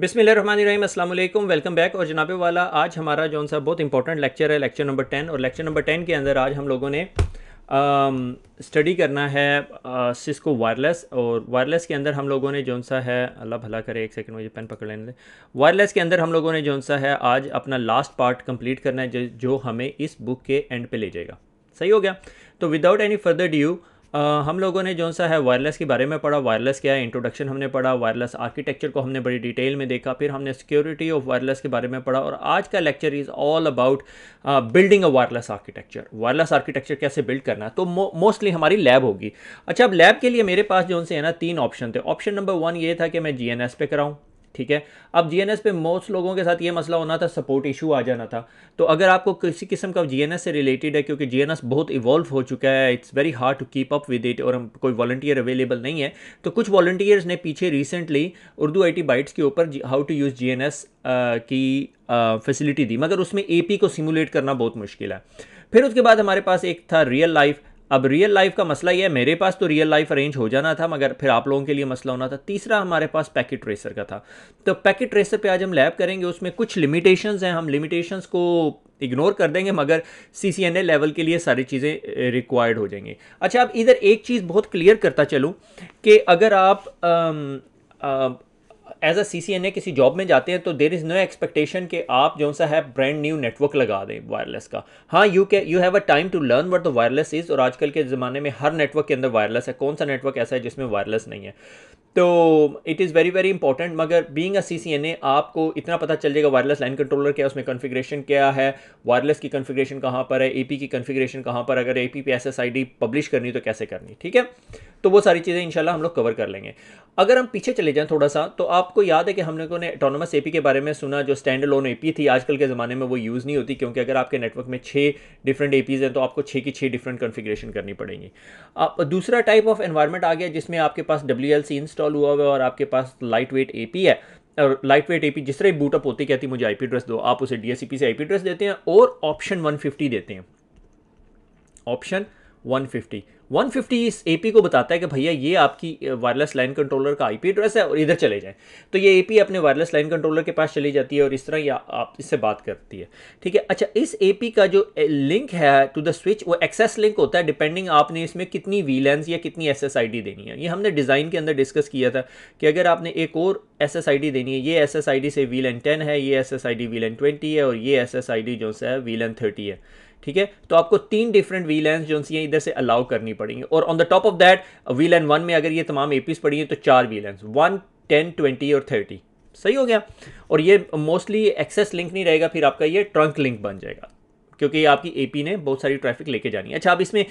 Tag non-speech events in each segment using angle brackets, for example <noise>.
बिसमीम अल्लाम welcome back और जनाबे वाला आज हमारा जो सा बहुत इंपॉर्टेंट लेक्चर है लेक्चर नंबर टेन और लेक्चर नंबर टेन के अंदर आज हम लोगों ने स्टडी करना है सिस्को वायरलेस और वायरलेस के अंदर हम लोगों ने जौन सा है अल्लाह भला करे एक सेकंड मुझे पेन पकड़ लेने दे वायरलेस के अंदर हम लोगों ने जौन सा है आज अपना लास्ट पार्ट कंप्लीट करना है जो हमें इस बुक के एंड पे ले जाएगा सही हो गया तो without any further due uh, हम लोगों ने जो सा है वायरलेस के बारे में पढ़ा वायरलेस क्या है इंट्रोडक्शन हमने पढ़ा वायरलेस आर्किटेक्चर को हमने बड़ी डिटेल में देखा फिर हमने सिक्योरिटी ऑफ वायरलेस के बारे में पढ़ा और आज का lecture is all about building a wireless architecture wireless architecture कैसे बिल्ड करना तो मोस्टली हमारी लैब होगी अच्छा अब लैब के लिए मेरे पास जो है ना तीन ऑप्शन थे ऑप्शन नंबर वन ये था कि मैं जी पे कराऊँ ठीक है अब जीएनएस पे मोस्ट लोगों के साथ ये मसला होना था सपोर्ट इशू आ जाना था तो अगर आपको किसी किस्म का जीएनएस से रिलेटेड है क्योंकि जीएनएस बहुत इवॉल्व हो चुका है it's very hard to keep up with it और हम कोई वॉलंटियर अवेलेबल नहीं है तो कुछ वॉलंटियर्स ने पीछे रिसेंटली उर्दू आई बाइट्स के ऊपर हाउ टू यूज़ जी की फैसिलिटी दी मगर उसमें ए को सिमुलेट करना बहुत मुश्किल है फिर उसके बाद हमारे पास एक था रियल लाइफ अब रियल लाइफ का मसला यह है मेरे पास तो रियल लाइफ अरेंज हो जाना था मगर फिर आप लोगों के लिए मसला होना था तीसरा हमारे पास पैकेट रेसर का था तो पैकेट रेसर पे आज हम लैब करेंगे उसमें कुछ लिमिटेशंस हैं हम लिमिटेशंस को इग्नोर कर देंगे मगर सी सी एन ए लेवल के लिए सारी चीज़ें रिक्वायर्ड हो जाएंगी अच्छा अब इधर एक चीज़ बहुत क्लियर करता चलूँ कि अगर आप आ, आ, as a C C N A किसी जॉब में जाते हैं तो देर इज़ नो एक्सपेक्टेशन कि आप जो सा है ब्रांड न्यू नेटवर्क लगा दें वायरलेस का हाँ यू के you have a time to learn what the wireless is और आजकल के ज़माने में हर नेटवर्क के अंदर वायरलेस है कौन सा नेटवर्क ऐसा है जिसमें वायरलेस नहीं है तो it is very very important मगर बीइंग अ ए आपको इतना पता चल जाएगा वायरलेस लाइन कंट्रोलर क्या है उसमें कॉन्फ़िगरेशन क्या है वायरलेस की कॉन्फ़िगरेशन कहाँ पर है एपी की कॉन्फ़िगरेशन कहाँ पर अगर एपी पे डी पब्लिश करनी तो कैसे करनी ठीक है तो वो सारी चीज़ें इंशाल्लाह हम लोग कवर कर लेंगे अगर हम पीछे चले जाएँ थोड़ा सा तो आप आपको याद है कि हम लोगों ने ऑटोनमस एपी के बारे में सुना जो स्टैंड लोन एपी थी आजकल के ज़माने में वो यूज़ नहीं होती क्योंकि अगर आपके नेटवर्क में छः डिफरेंट एपीज़ हैं तो आपको छः की छः डिफरेंट कन्फिग्रेशन करनी पड़ेंगी आप दूसरा टाइप ऑफ एनवायरमेंट आ गया जिसमें आपके पास डब्ल्यू इंस्टॉल हुआ हुआ है और आपके पास लाइट वेट ए है और लाइट वेट ए जिस तरह बूटअप होती कहती मुझे आईपी एड्रेस दो आप उसे डीएससीपी से आई एड्रेस देते हैं और ऑप्शन वन देते हैं ऑप्शन 150 150 इस एपी को बताता है कि भैया ये आपकी वायरलेस लाइन कंट्रोलर का आईपी एड्रेस है और इधर चले जाएं तो ये एपी अपने वायरलेस लाइन कंट्रोलर के पास चली जाती है और इस तरह या आप इससे बात करती है ठीक है अच्छा इस एपी का जो लिंक है टू द स्विच वो एक्सेस लिंक होता है डिपेंडिंग आपने इसमें कितनी वी या कितनी एस देनी है ये हमने डिज़ाइन के अंदर डिस्कस किया था कि अगर आपने एक और एस देनी है ये एस से वी टेन है ये एस एस आई है और ये एस एस जो है वी थर्टी है ठीक है तो आपको तीन डिफरेंट वी लेंस जो सी इधर से अलाउ करनी पड़ेंगी और on the top of that VLAN one में अगर ये तमाम ए पड़ी हैं तो चार VLANs one ten twenty और थर्टी सही हो गया और ये मोस्टली एक्सेस लिंक नहीं रहेगा फिर आपका ये ट्रंक लिंक बन जाएगा क्योंकि आपकी एपी ने बहुत सारी ट्रैफिक लेके जानी है अच्छा अब इसमें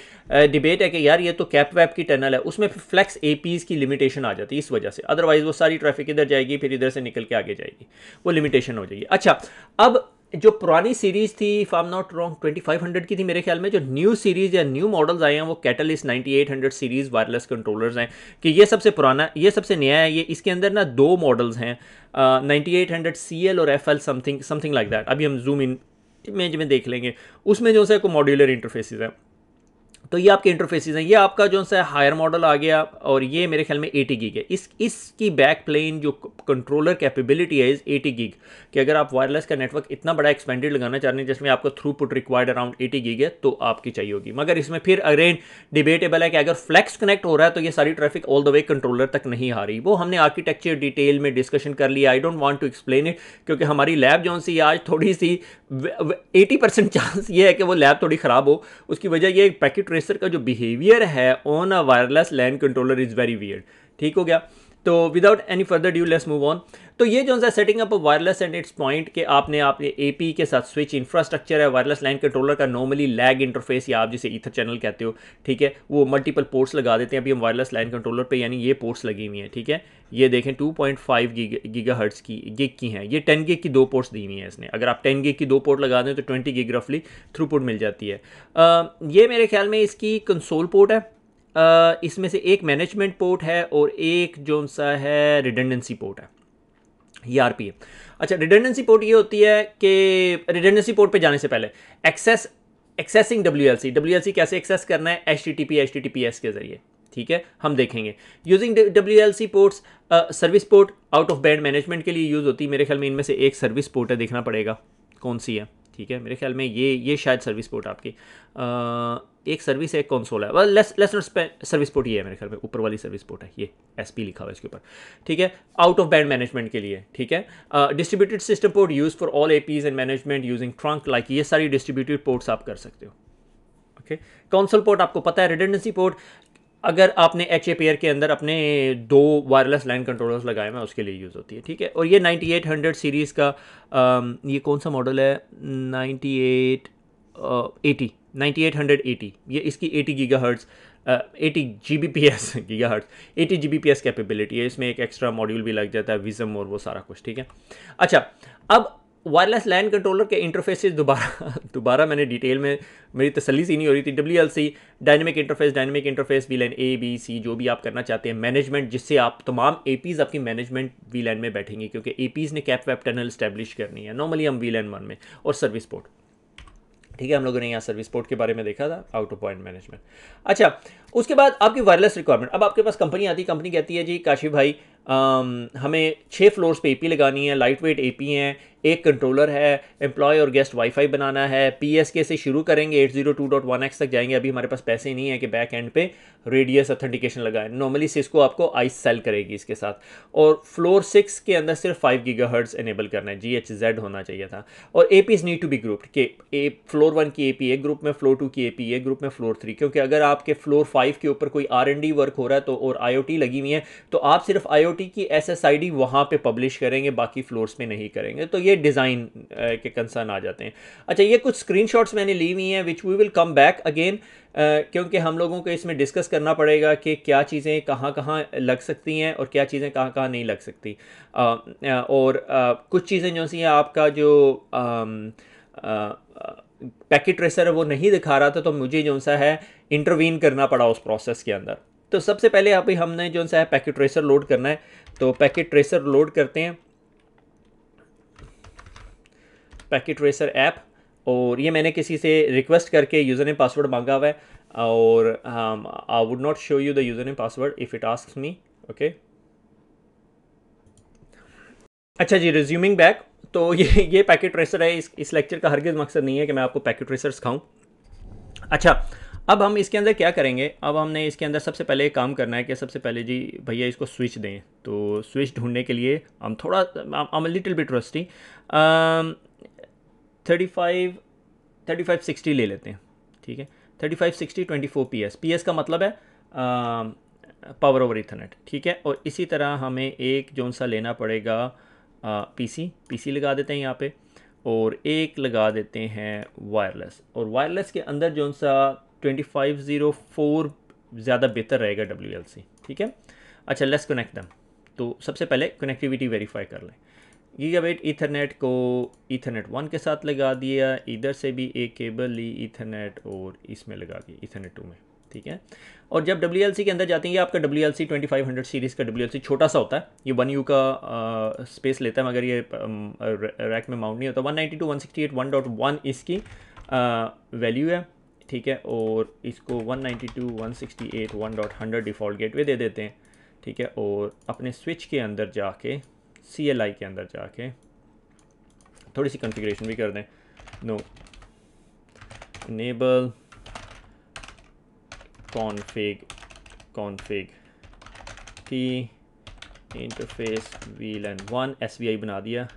डिबेट है कि यार ये तो कैप वैप की टनल है उसमें फ्लेक्स फ्लैक्स एपीज़ की लिमिटेशन आ जाती है इस वजह से अदरवाइज वो सारी ट्रैफिक इधर जाएगी फिर इधर से निकल के आगे जाएगी वो लिमिटेशन हो जाएगी अच्छा अब जो पुरानी सीरीज़ थी if I am not wrong 2500 की थी मेरे ख्याल में जो न्यू सीरीज़ या न्यू मॉडल्स आए हैं वो कैटलिस्ट 9800 सीरीज़ वायरलेस कंट्रोलर्स हैं कि ये सबसे पुराना ये सबसे नया है ये इसके अंदर ना दो मॉडल्स हैं ninety eight hundred C L और F L something something like that अभी हम जूम इन इमेज में देख लेंगे उसमें जो है मॉड्यूलर इंटरफेसिस हैं तो ये आपके इंटरफेसिस हैं ये आपका जो सा हायर मॉडल आ गया और ये मेरे ख्याल में एटी गिग है इस इसकी बैक प्लेन जो कंट्रोलर कैपेबिलिटी है इज़ एटी गिग कि अगर आप वायरलेस का नेटवर्क इतना बड़ा एक्सपेंडेड लगाना चाह रहे हैं जिसमें आपका throughput required around eighty gig है तो आपकी चाहिए होगी मगर इसमें फिर अगेन डिबेटेबल है कि अगर फ्लैक्स कनेक्ट हो रहा है तो ये सारी traffic all the way controller तक नहीं आ रही वो हमने आर्किटेक्चर डिटेल में डिस्कशन कर लिया I don't want to explain it क्योंकि हमारी लैब जो सी आज थोड़ी सी एटी परसेंट चांस ये है कि वो लैब थोड़ी ख़राब हो उसकी वजह यह पैकेट प्रोसेसर का जो बिहेवियर है on a wireless land controller is very weird ठीक हो गया तो without any further due let's move on तो ये जो है setting up wireless and its point कि आपने आपने पी के साथ स्विच इंफ्रास्ट्रक्चर है वायरलेस लाइन कंट्रोलर का नॉर्मली लैग इंटरफेस या आप जिसे ईथर चैनल कहते हो ठीक है वो मल्टीपल पोर्ट्स लगा देते हैं अभी हम वायरलेस लाइन कंट्रोलर पे यानी ये पोर्ट्स लगी हुई हैं ठीक है ये देखें 2.5 पॉइंट गीगा हर्ट्स की गिग की हैं ये टेन गिग की दो पोर्ट्स दी हुई हैं इसने अगर आप टेन गिग की दो पोर्ट लगा दें तो ट्वेंटी गिग रफली पोर्ट मिल जाती है आ, ये मेरे ख्याल में इसकी कंसोल पोर्ट है इसमें से एक मैनेजमेंट पोर्ट है और एक जो सा है रिडेंडेंसी पोर्ट है ये आर पी अच्छा रिडेंडेंसी पोर्ट ये होती है कि रिडेंडेंसी पोर्ट पे जाने से पहले access accessing W L C W L C कैसे एक्सेस करना है H T T P H T T P S के जरिए ठीक है हम देखेंगे using W L C ports service port out of band management के लिए यूज़ होती है मेरे ख्याल में इनमें से एक सर्विस पोर्ट है देखना पड़ेगा कौन सी है ठीक है मेरे ख्याल में ये ये शायद सर्विस पोर्ट आपकी uh, एक सर्विस है एक कॉन्सोल है let's let's not service port ये है मेरे ख्याल में ऊपर वाली सर्विस पोर्ट है ये एस पी लिखा हुआ है इसके ऊपर ठीक है आउट ऑफ बैंड मैनेजमेंट के लिए ठीक है distributed system port use for all A Ps and management using trunk like ये सारी डिस्ट्रीब्यूटेड पोर्ट्स आप कर सकते हो ओके कौनसोल पोर्ट आपको पता है रिडेंडेंसी पोर्ट अगर आपने एच ए पेयर के अंदर अपने दो वायरलेस लाइन कंट्रोलर्स लगाए हैं उसके लिए यूज़ होती है ठीक है और ये 9800 सीरीज़ का आ, um, ये कौन सा मॉडल है eight eighty ninety eight hundred eighty ये इसकी eighty gigahertz eighty G B P S gigahertz eighty G B P S capability है इसमें एक एक्स्ट्रा मॉड्यूल भी लग जाता है विजम और वो सारा कुछ ठीक है अच्छा अब वायरलेस लैन कंट्रोलर के इंटरफेसेस दोबारा <laughs> दोबारा मैंने डिटेल में मेरी तसली सी नहीं हो रही थी W L C dynamic interface dynamic interface VLAN A B C जो भी आप करना चाहते हैं मैनेजमेंट जिससे आप तमाम ए पीज़ आपकी मैनेजमेंट वी लैन में बैठेंगे क्योंकि ए पीज़ ने कैप वैप टनल स्टैब्लिश करनी है नॉर्मली हम वी लैन वन में और सर्विस पोर्ट ठीक है हम लोगों ने यहाँ सर्विस पोर्ट के बारे में देखा था आउट ऑफ पॉइंट मैनेजमेंट अच्छा उसके बाद आपकी वायरलेस रिक्वायरमेंट अब आपके पास कंपनी आती है कंपनी कहती है जी काशी भाई आ, हमें छः फ्लोर्स पे एपी लगानी है लाइट वेट पी हैं एक कंट्रोलर है एम्प्लॉय और गेस्ट वाईफाई बनाना है पी से शुरू करेंगे एक्स तक जाएंगे अभी हमारे पास पैसे नहीं है कि बैक एंड पे रेडियस ऑथेंटिकेशन लगाए नॉर्मली सिस्को आपको आइस सेल करेगी इसके साथ और फ्लोर सिक्स के अंदर सिर्फ फाइव गीगा हर्ट्स एनेबल करना है जी एच जेड होना चाहिए था और a is need to be grouped के ए फ्लोर वन की ए पी एक ग्रुप में फ्लोर टू की ए पी एक ग्रुप में फ्लोर थ्री क्योंकि अगर आपके फ्लोर फाइव के ऊपर कोई आर एन डी वर्क हो रहा है तो और आई ओ टी लगी हुई है तो आप सिर्फ आई ओ टी की एस एस आई डी वहाँ पर पब्लिश करेंगे बाकी फ्लोर्स में नहीं करेंगे तो ये ये डिज़ाइन के कंसर्न आ जाते हैं अच्छा ये कुछ स्क्रीन मैंने ली हुई हैं which we will come back again क्योंकि हम लोगों को इसमें डिस्कस करना पड़ेगा कि क्या चीज़ें कहाँ कहाँ लग सकती हैं और क्या चीज़ें कहाँ कहाँ नहीं लग सकती आ, और आ, कुछ चीज़ें जो सी आपका जो आ, पैकेट ट्रेसर है वो नहीं दिखा रहा था तो मुझे जो सा है इंटरवीन करना पड़ा उस प्रोसेस के अंदर तो सबसे पहले अभी हमने जो सा है पैकेट ट्रेसर लोड करना है तो पैकेट ट्रेसर लोड करते हैं पैकेट रेसर ऐप और ये मैंने किसी से रिक्वेस्ट करके यूज़र ने पासवर्ड मांगा हुआ है और I would not show you the user ने password if it ask me okay अच्छा जी रिज्यूमिंग बैक तो ये ये पैकेट रेसर है इस इस लेक्चर का हरगिज़ मकसद नहीं है कि मैं आपको पैकेट रेसर सिखाऊँ अच्छा अब हम इसके अंदर क्या करेंगे अब हमने इसके अंदर सबसे पहले एक काम करना है कि सबसे पहले जी भैया इसको स्विच दें तो स्विच ढूंढने के लिए हम थोड़ा हम little bit rusty thirty five thirty five sixty ले लेते हैं ठीक है thirty five sixty twenty four P S P S का मतलब है पावर ओवर इथरनेट ठीक है और इसी तरह हमें एक जोन सा लेना पड़ेगा पी सी पी सी लगा देते हैं यहाँ पे और एक लगा देते हैं वायरलेस और वायरलेस के अंदर जोन सा ट्वेंटी फाइव ज़ीरो फोर ज़्यादा बेहतर रहेगा डब्ल्यू एल सी ठीक है अच्छा लेस कनेक्ट दम तो सबसे पहले कनेक्टिविटी वेरीफाई कर लें गीगाबाइट इथरनेट को इथरनेट वन के साथ लगा दिया इधर से भी एक केबल ली इथरनेट और इसमें लगा दी इथरनेट टू में ठीक है और जब डब्ल्यू के अंदर जाते हैं ये आपका W L C twenty five hundred series का डब्ल्यू छोटा सा होता है ये वन यू का आ, स्पेस लेता है मगर ये रैक में माउंट नहीं होता one ninety two one sixty eight one dot one इसकी वैल्यू है ठीक है और इसको one ninety two one sixty eight one dot hundred default gateway दे देते हैं ठीक है और अपने स्विच के अंदर जाके सी एल आई के अंदर जाके थोड़ी सी कॉन्फ़िगरेशन भी कर दें नो इनेबल कॉन्फ़िग कॉन्फ़िग की interface VLAN and one S I बना दिया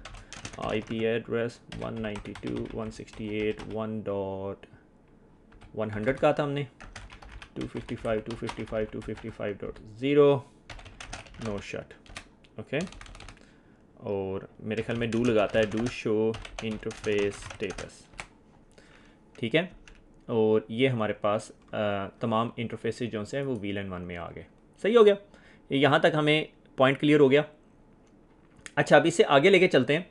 I P address one one one one ninety two sixty eight dot hundred का था हमने two two two fifty fifty fifty five five five dot zero no shut okay और मेरे ख्याल में do लगाता है डू शो इंटरफेस स्टेटस ठीक है और ये हमारे पास आ, तमाम इंटरफेसेस जो से हैं वो वील एंड वन में आ गए सही हो गया यहाँ तक हमें पॉइंट क्लियर हो गया अच्छा अब इससे आगे लेके चलते हैं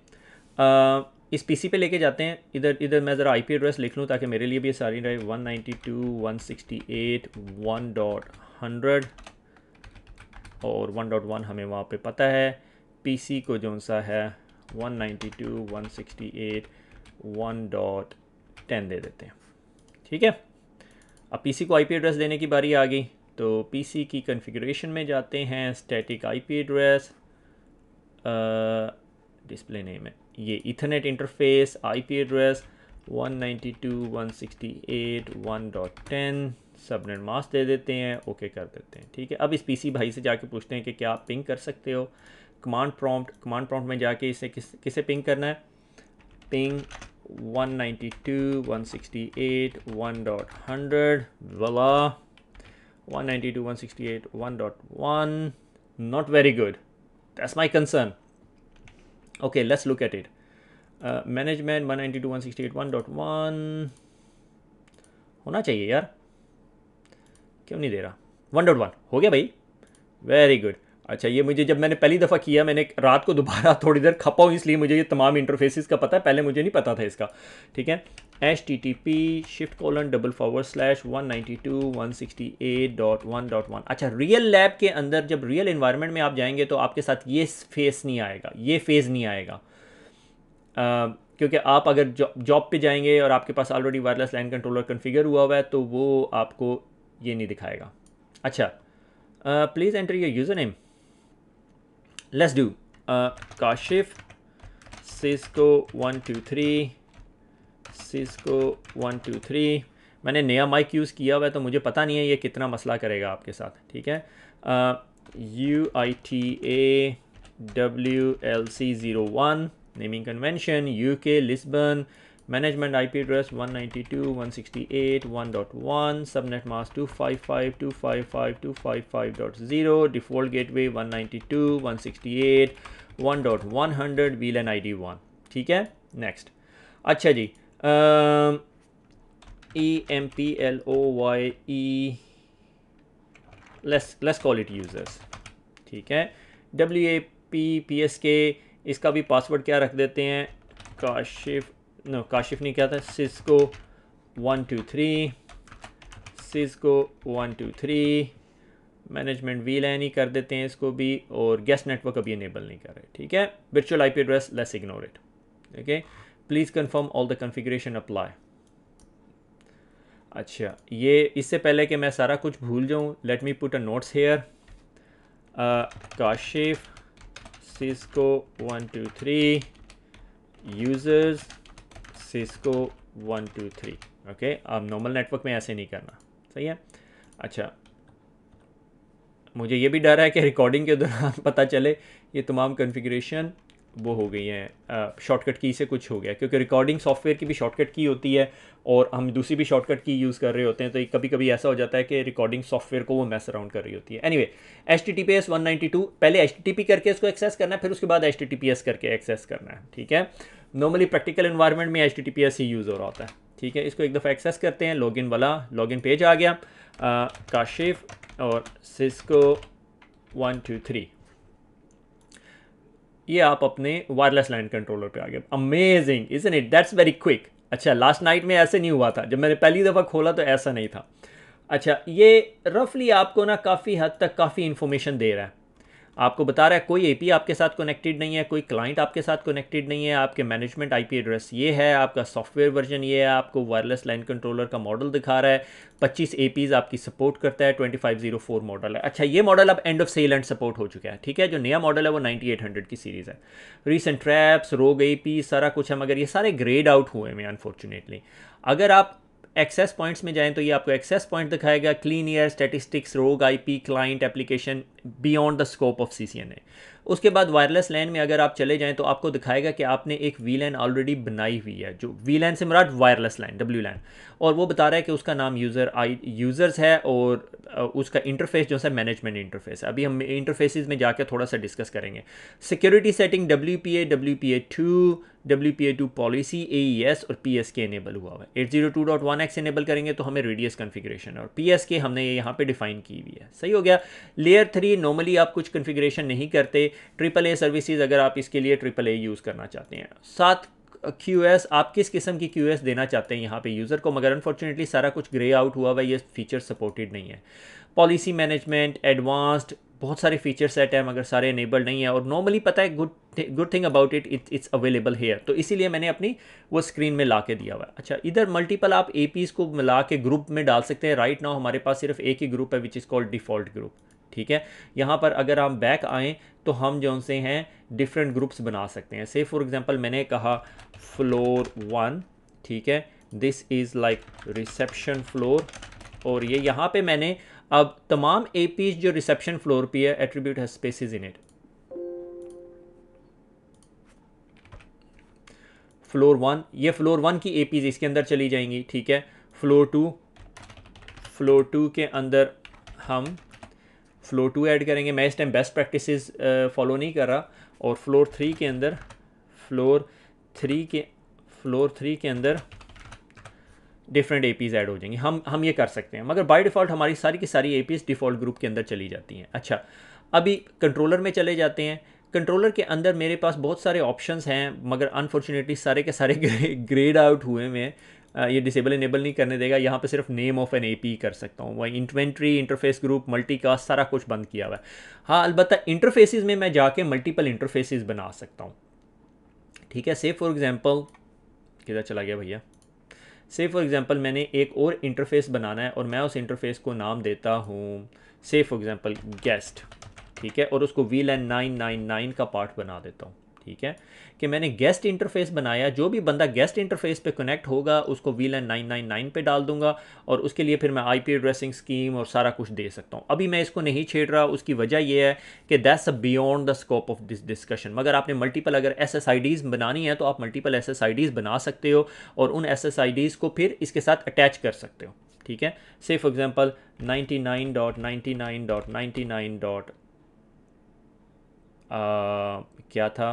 आ, इस पीसी पे लेके जाते हैं इधर इधर मैं ज़रा आईपी एड्रेस लिख लूँ ताकि मेरे लिए भी सारी रहे one ninety two one sixty eight one dot hundred और वन डॉट वन हमें वहाँ पे पता है पीसी को जो सा है 192.168.1.10 168, 1.10 दे देते हैं ठीक है अब पीसी को आईपी एड्रेस देने की बारी आ गई तो पीसी की कॉन्फ़िगरेशन में जाते हैं static IP address display name है ये ethernet interface IP address 192.168.1.10 168, 1.10 subnet mask दे देते हैं ओके कर देते हैं ठीक है अब इस पीसी भाई से जाके पूछते हैं कि क्या आप पिंग कर सकते हो कमांड प्रॉम्प्ट कमांड प्रॉम्प्ट में जाके इसे किस किसे पिंग करना है ping 192.168.1.100 ninety two one sixty not very good that's my concern okay let's look at it management 192.168.1.1 होना चाहिए यार क्यों नहीं दे रहा 1.1 हो गया भाई वेरी गुड अच्छा ये मुझे जब मैंने पहली दफ़ा किया मैंने रात को दोबारा <laughs> थोड़ी देर खपा हूँ इसलिए मुझे ये तमाम इंटरफेसिस का पता है पहले मुझे नहीं पता था इसका ठीक है H T T P shift colon double forward slash one ninety two one sixty eight dot one dot one अच्छा रियल लैब के अंदर जब रियल इन्वायरमेंट में आप जाएंगे तो आपके साथ ये फेस नहीं आएगा ये फेज़ नहीं आएगा आ, क्योंकि आप अगर जॉब जॉब पे जाएंगे और आपके पास already wireless land controller configure हुआ हुआ है तो वो आपको ये नहीं दिखाएगा अच्छा please enter your user name let's do uh, shift Cisco three Cisco three मैंने नया माइक यूज़ किया हुआ है तो मुझे पता नहीं है ये कितना मसला करेगा आपके साथ ठीक है U I T A W L C zero one naming convention U K Lisbon management IP address 192.168.1.1, subnet mask one dot one default gateway 192.168.1.100, VLAN ID 1. ठीक है नेक्स्ट अच्छा जी E M P L O Y E let's let's call it users ठीक है W A P P S K इसका भी password क्या रख देते हैं काशिफ नो काशिफ ने क्या था Cisco one two three Cisco one two three management VLAN ही कर देते हैं इसको भी और गेस्ट नेटवर्क अभी इनेबल नहीं कर रहे ठीक है virtual P address let's ignore it okay please confirm all the configuration apply अच्छा ये इससे पहले कि मैं सारा कुछ भूल जाऊँ let me put a notes here Kashif Cisco one two three users Cisco one two three okay अब नॉर्मल नेटवर्क में ऐसे नहीं करना सही है अच्छा मुझे ये भी डर है कि रिकॉर्डिंग के दौरान <laughs> पता चले ये तमाम कन्फिग्रेशन वो हो गई है शॉर्टकट की से कुछ हो गया क्योंकि रिकॉर्डिंग सॉफ्टवेयर की भी शॉर्टकट की होती है और हम दूसरी भी शॉर्टकट की यूज़ कर रहे होते हैं तो कभी कभी ऐसा हो जाता है कि रिकॉर्डिंग सॉफ्टवेयर को वो मैस अराउंड कर रही होती है anyway H T T P S one ninety two पहले एच टी टी पी करके इसको एक्सेस करना है फिर उसके बाद H T T P S करके एक्सेस करना है ठीक है नॉर्मली प्रैक्टिकल इन्वायरमेंट में एच टी ही यूज़ हो रहा होता है ठीक है इसको एक दफ़ा एक्सेस करते हैं लॉगिन वाला लॉगिन पेज आ गया आ, काशिफ और सिस्को वन टू थ्री ये आप अपने वायरलेस लैंड कंट्रोलर पे आ गए amazing is an it that's very quick अच्छा लास्ट नाइट में ऐसे नहीं हुआ था जब मैंने पहली दफ़ा खोला तो ऐसा नहीं था अच्छा ये रफली आपको ना काफ़ी हद तक काफ़ी इन्फॉर्मेशन दे रहा है आपको बता रहा है कोई एपी आपके साथ कनेक्टेड नहीं है कोई क्लाइंट आपके साथ कनेक्टेड नहीं है आपके मैनेजमेंट आईपी एड्रेस ये है आपका सॉफ्टवेयर वर्जन ये है आपको वायरलेस लाइन कंट्रोलर का मॉडल दिखा रहा है 25 एपीज आपकी सपोर्ट करता है 2504 मॉडल है अच्छा ये मॉडल अब end of sale end support हो चुका है ठीक है जो नया मॉडल है वो 9800 की सीरीज़ है रिसेंट ट्रैप्स रोग ए सारा कुछ है मगर ये सारे ग्रेड आउट हुए हैं अनफॉर्चुनेटली अगर आप एक्सेस पॉइंट्स में जाएं तो ये आपको एक्सेस पॉइंट दिखाएगा clean air statistics rogue IP client application beyond the scope of C उसके बाद वायरलेस लैन में अगर आप चले जाएँ तो आपको दिखाएगा कि आपने एक वी लैन ऑलरेडी बनाई हुई है जो वी लैन से मराठ वायरलेस लैन डब्ल्यू लैन और वो बता रहा है कि उसका नाम यूज़र आई यूज़र्स है और उसका इंटरफेस जो है मैनेजमेंट इंटरफेस है अभी हम इंटरफेसिस में जाकर थोड़ा सा डिस्कस करेंगे security setting W P A W P A two W P A two policy A E S और पी एस के इनेबल हुआ हुआ है eight zero two dot one X enable करेंगे तो हमें रेडियस कन्फिग्रेशन और P S K हमने ये यहाँ पर डिफाइन की हुई है सही हो गया लेयर थ्री नॉर्मली आप कुछ कन्फिग्रेशन नहीं करते ट्रिपल ए सर्विसेज अगर आप इसके लिए ट्रिपल ए यूज़ करना चाहते हैं साथ क्यू एस आप किस किस्म की क्यू एस देना चाहते हैं यहाँ पे यूज़र को मगर अनफॉर्चुनेटली सारा कुछ ग्रे आउट हुआ हुआ ये फीचर सपोर्टेड नहीं है पॉलिसी मैनेजमेंट एडवांस्ड बहुत सारे फीचर सेट हैं मगर सारे इनेबल्ड नहीं है और नॉर्मली पता है good good thing about it it it's available here तो इसीलिए मैंने अपनी वो स्क्रीन में ला के दिया हुआ है अच्छा इधर मल्टीपल आप ए को मिला के ग्रुप में डाल सकते हैं राइट right नाउ हमारे पास सिर्फ एक ही ग्रुप है which is called default group ठीक है यहाँ पर अगर हम बैक आएँ तो हम जो उनसे हैं डिफरेंट ग्रुप्स बना सकते हैं से फॉर एग्ज़ाम्पल मैंने कहा फ्लोर वन ठीक है this is like reception floor और ये यहाँ पे मैंने अब तमाम ए पीज जो रिसेप्शन फ्लोर पे है एट्रीब्यूट है spaces in it floor one ये फ्लोर वन की ए पीज इसके अंदर चली जाएंगी ठीक है फ्लोर टू फ्लोर टू के अंदर हम फ्लोर टू ऐड करेंगे मैं इस टाइम बेस्ट प्रैक्टिस फॉलो नहीं कर रहा और फ्लोर थ्री के अंदर फ्लोर थ्री के फ्लोर थ्री के अंदर डिफरेंट ए पीज़ ऐड हो जाएंगी हम हम ये कर सकते हैं मगर बाय डिफ़ॉल्ट हमारी सारी की सारी ए पीज़ डिफ़ॉल्ट ग्रुप के अंदर चली जाती हैं अच्छा अभी कंट्रोलर में चले जाते हैं कंट्रोलर के अंदर मेरे पास बहुत सारे ऑप्शंस हैं मगर अनफॉर्चुनेटली सारे के सारे ग्रेड आउट हुए हुए हैं ये डिसेबल इनेबल नहीं करने देगा यहाँ पे सिर्फ नेम ऑफ एन ए कर सकता हूँ वही इंटवेंट्री इंटरफेस ग्रुप मल्टीकास्ट सारा कुछ बंद किया हुआ है हाँ अलबत्त इंटरफेसिस में मैं जाके मल्टीपल इंटरफेसिस बना सकता हूँ ठीक है से फॉर एग्ज़ाम्पल किधर चला गया भैया से फॉर एग्ज़ाम्पल मैंने एक और इंटरफेस बनाना है और मैं उस इंटरफेस को नाम देता हूँ से फॉर एग्ज़ाम्पल गेस्ट ठीक है और उसको VLAN nine nine nine का पार्ट बना देता हूँ ठीक है कि मैंने गेस्ट इंटरफेस बनाया जो भी बंदा गेस्ट इंटरफेस पे कनेक्ट होगा उसको VLAN nine nine nine पे डाल दूंगा और उसके लिए फिर मैं आईपी एड्रेसिंग स्कीम और सारा कुछ दे सकता हूँ अभी मैं इसको नहीं छेड़ रहा उसकी वजह यह है कि that's a beyond the scope of this discussion मगर आपने मल्टीपल अगर एस एस आई डीज़ बनानी है तो आप multiple S S I Ds बना सकते हो और उन एस एस आई डीज़ को फिर इसके साथ अटैच कर सकते हो ठीक है say for example ninety nine dot ninety nine dot ninety nine dot क्या था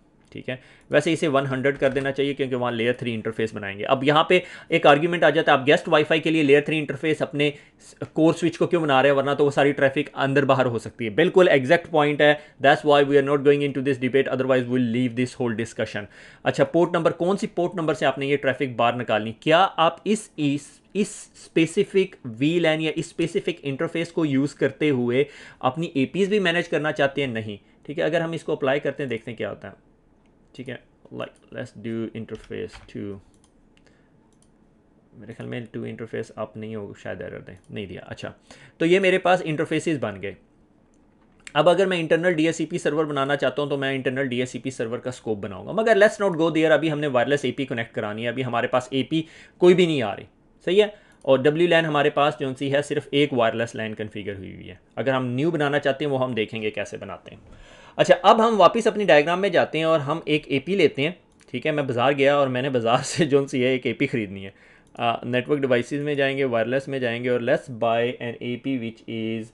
ठीक है वैसे इसे 100 कर देना चाहिए क्योंकि वहाँ लेयर थ्री इंटरफेस बनाएंगे अब यहाँ पे एक आर्ग्यूमेंट आ जाता है आप गेस्ट वाईफाई के लिए लेयर थ्री इंटरफेस अपने कोर स्विच को क्यों बना रहे हैं वरना तो वो सारी ट्रैफिक अंदर बाहर हो सकती है बिल्कुल एग्जैक्ट पॉइंट है that's why we are not going in to this debate otherwise will leave this whole discussion अच्छा पोर्ट नंबर कौन सी पोर्ट नंबर से आपने ये ट्रैफिक बाहर निकालनी क्या आप इस इस स्पेसिफिक वी लैन या इस स्पेसिफिक इंटरफेस को यूज़ करते हुए अपनी ए भी मैनेज करना चाहते हैं नहीं ठीक है अगर हम इसको अप्लाई करते हैं देखते हैं क्या होता है ठीक है like let's do interface two मेरे ख्याल में टू इंटरफेस आप नहीं हो शायद एरर दें नहीं दिया अच्छा तो ये मेरे पास इंटरफेसेस बन गए अब अगर मैं इंटरनल डी सर्वर बनाना चाहता हूँ तो मैं इंटरनल डी सर्वर का स्कोप बनाऊंगा मगर लेट्स नॉट गो दियर अभी हमने वायरलेस एपी कनेक्ट करानी है अभी हमारे पास एपी कोई भी नहीं आ रही सही है और डब्ल्यू लैन हमारे पास जो सी है सिर्फ एक वायरलेस लैन कन्फिगर हुई हुई है अगर हम न्यू बनाना चाहते हैं वो हम देखेंगे कैसे बनाते हैं अच्छा अब हम वापस अपनी डायग्राम में जाते हैं और हम एक एपी लेते हैं ठीक है मैं बाज़ार गया और मैंने बाज़ार से जो सी है एक एपी ख़रीदनी है नेटवर्क डिवाइसेस में जाएंगे वायरलेस में जाएंगे और let's buy an AP which is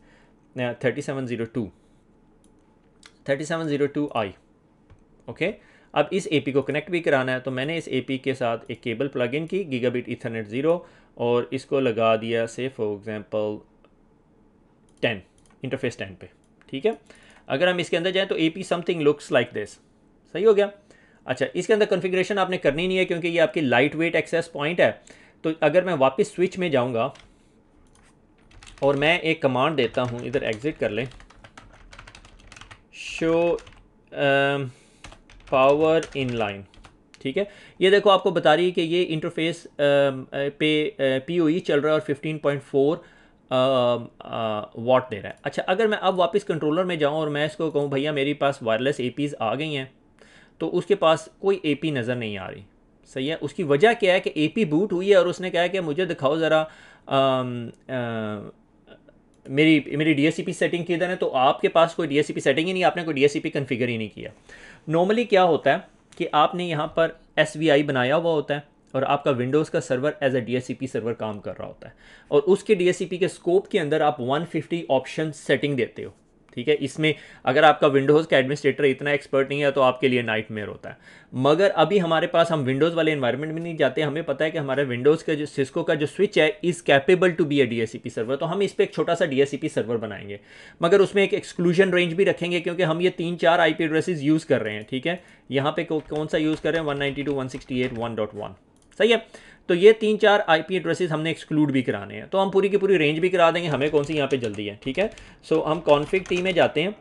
thirty seven zero two thirty seven zero two I okay अब इस एपी को कनेक्ट भी कराना है तो मैंने इस एपी के साथ एक केबल प्लग इन की गीगाबिट इथरनेट ज़ीरो और इसको लगा दिया say for example ten interface ten पे ठीक है अगर हम इसके अंदर जाएँ तो A P something looks like this सही हो गया अच्छा इसके अंदर कॉन्फ़िगरेशन आपने करनी नहीं है क्योंकि ये आपकी लाइट वेट एक्सेस पॉइंट है तो अगर मैं वापस स्विच में जाऊंगा और मैं एक कमांड देता हूं इधर एग्ज़िट कर लें शो पावर इन लाइन ठीक है ये देखो आपको बता रही है कि ये इंटरफेस um, पे पी uh, e चल रहा है और 15.4 वॉट दे रहा है अच्छा अगर मैं अब वापस कंट्रोलर में जाऊँ और मैं इसको कहूँ भैया मेरे पास वायरलेस ए आ गई हैं तो उसके पास कोई ए नज़र नहीं आ रही सही है उसकी वजह क्या है कि ए बूट हुई है और उसने कहा है कि मुझे दिखाओ ज़रा मेरी मेरी पी सेटिंग किधर है तो आपके पास कोई पी सेटिंग ही नहीं आपने कोई पी कॉन्फ़िगर ही नहीं किया नॉर्मली क्या होता है कि आपने यहाँ पर एस बनाया हुआ होता है और आपका विंडोज़ का server as a D server काम कर रहा होता है और उसके डी के स्कोप के अंदर आप 150 ऑप्शन सेटिंग देते हो ठीक है इसमें अगर आपका विंडोज़ का एडमिनिस्ट्रेटर इतना एक्सपर्ट नहीं है तो आपके लिए नाइट मेयर होता है मगर अभी हमारे पास हम विंडोज़ वाले इन्वायरमेंट में नहीं जाते हमें पता है कि हमारे विंडोज़ का जो सिस्को का जो स्विच है is capable to be a D server तो हम इस पर एक छोटा सा डी सर्वर बनाएंगे मगर उसमें एक एक्सक्लूजन रेंज भी रखेंगे क्योंकि हम ये तीन चार आई एड्रेसेस यूज़ कर रहे हैं ठीक है यहाँ पे कौन सा यूज़ कर रहे हैं one ninety two one sixty eight one dot one सही है तो ये तीन चार आईपी एड्रेसेस हमने एक्सक्लूड भी कराने हैं तो हम पूरी की पूरी रेंज भी करा देंगे हमें कौन सी यहाँ पे जल्दी है ठीक है सो so, हम कॉन्फ्लिक टी में जाते हैं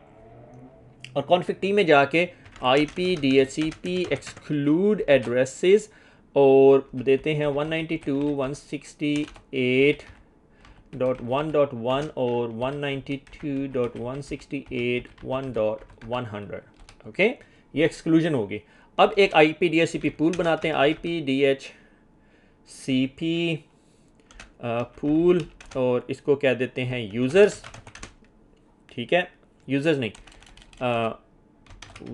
और कॉन्फ्लिक टी में जाके I P D S C P exclude addresses और देते हैं 192.168.1.1 डॉट वन डॉट वन और one ninety two dot one sixty eight one dot one hundred okay ये एक्सक्लूजन होगी अब एक I P D C P pool बनाते हैं I P D H C P pool और इसको क्या देते हैं यूज़र्स ठीक है यूज़र्स नहीं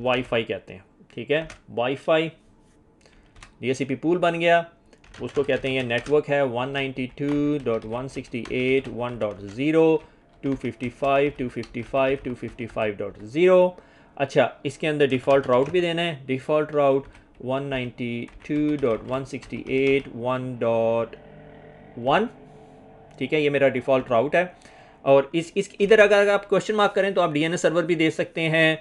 वाईफाई कहते हैं ठीक है वाईफाई पी पूल बन गया उसको कहते हैं ये नेटवर्क है 192.168.1.0 255, 255, 255.0 अच्छा इसके अंदर डिफ़ॉल्ट राउट भी देना है डिफ़ॉल्ट राउट 192.168.1.1 ठीक है ये मेरा डिफ़ॉल्ट राउट है और इस इस इधर अगर आप क्वेश्चन मार्क करें तो आप डीएनएस सर्वर भी दे सकते हैं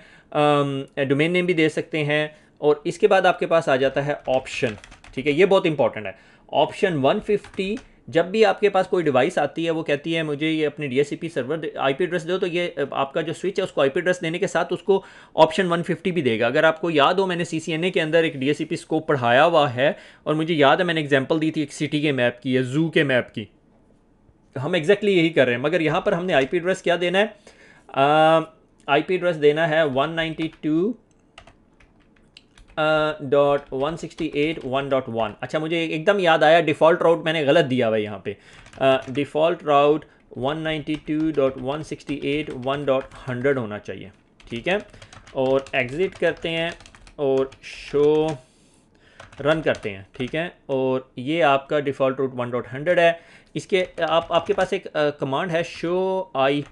डोमेन um, नेम भी दे सकते हैं और इसके बाद आपके पास आ जाता है ऑप्शन ठीक है ये बहुत इंपॉर्टेंट है ऑप्शन 150 जब भी आपके पास कोई डिवाइस आती है वो कहती है मुझे ये अपनी D server I P address दो तो ये आपका जो स्विच है उसको आई पी एड्रेस देने के साथ उसको ऑप्शन 150 भी देगा अगर आपको याद हो मैंने ए के अंदर एक पी स्कोप पढ़ाया हुआ है और मुझे याद है मैंने एग्जाम्पल दी थी एक सिटी के मैप की या जू के मैप की तो हम एग्जैक्टली exactly यही कर रहे हैं मगर यहाँ पर हमने पी एड्रेस क्या देना है पी एड्रेस देना है one ninety two dot one sixty eight one dot one अच्छा मुझे एकदम याद आया डिफ़ॉल्ट राउट मैंने गलत दिया हुआ यहाँ पे default route one two dot one sixty eight one dot hundred होना चाहिए ठीक है और एग्ज़िट करते हैं और शो रन करते हैं ठीक है और ये आपका default route one dot hundred है इसके आप आपके पास एक कमांड है शो आई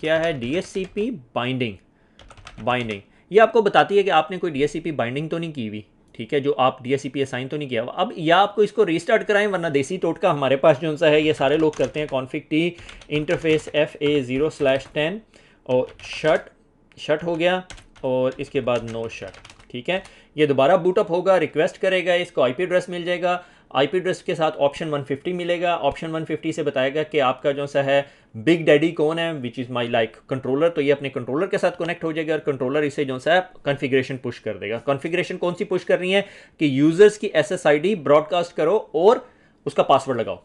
क्या है D S C P binding binding ये आपको बताती है कि आपने कोई डी बाइंडिंग तो नहीं की हुई ठीक है जो आप डी एस असाइन तो नहीं किया हुआ अब या आपको इसको रिस्टार्ट कराएं वरना देसी टोटका हमारे पास जो सा है ये सारे लोग करते हैं config T interface F A zero slash ten और शर्ट शर्ट हो गया और इसके बाद नो शर्ट ठीक है ये दोबारा बूटअप होगा रिक्वेस्ट करेगा इसको आईपी एड्रेस मिल जाएगा आईपी एड्रेस के साथ ऑप्शन 150 मिलेगा ऑप्शन 150 से बताएगा कि आपका जो सा है बिग डैडी कौन है which is my like controller तो ये अपने कंट्रोलर के साथ कनेक्ट हो जाएगा और कंट्रोलर इसे जो सा कॉन्फ़िगरेशन पुश कर देगा कॉन्फ़िगरेशन कौन सी पुश करनी है कि यूज़र्स की एस ब्रॉडकास्ट करो और उसका पासवर्ड लगाओ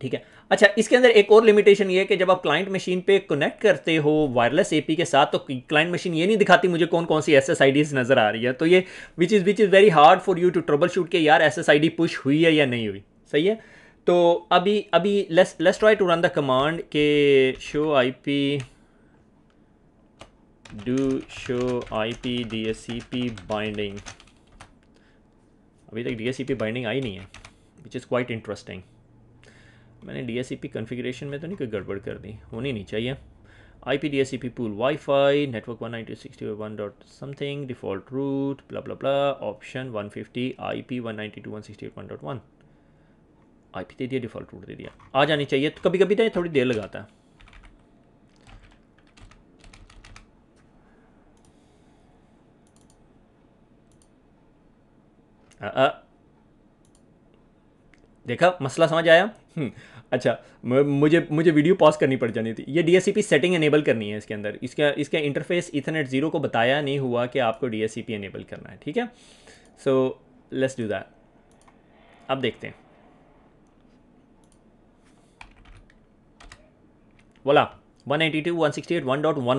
ठीक है अच्छा इसके अंदर एक और लिमिटेशन ये है कि जब आप क्लाइंट मशीन पे कनेक्ट करते हो वायरलेस एपी के साथ तो क्लाइंट मशीन ये नहीं दिखाती मुझे कौन कौन सी एस एस आई डीज नज़र आ रही है तो ये which is which is very hard for you to troubleshoot के यार S S I D push हुई है या नहीं हुई सही है तो अभी अभी let's try to run the command के show I P do show I P D S C P binding अभी तक D S C P binding आई नहीं है विच इज़ क्वाइट इंटरेस्टिंग मैंने डी एस कॉन्फ़िगरेशन में तो नहीं कोई गड़बड़ कर दी होनी नहीं चाहिए I P D S C P pool wifi network one ninety sixty one dot something default route blah blah blah option one fifty I P one ninety two one sixty eight one dot one I P दे दिया default root दे दिया आ जानी चाहिए तो कभी कभी तो थोड़ी देर लगाता है आ, आ, देखा मसला समझ आया हम्म, अच्छा मुझे मुझे वीडियो पॉज करनी पड़ जानी थी ये डी सेटिंग एनेबल करनी है इसके अंदर इसका इसका इंटरफेस इथरनेट ज़ीरो को बताया नहीं हुआ कि आपको डी एनेबल करना है ठीक है सो लेट्स डू दैट अब देखते हैं बोला वन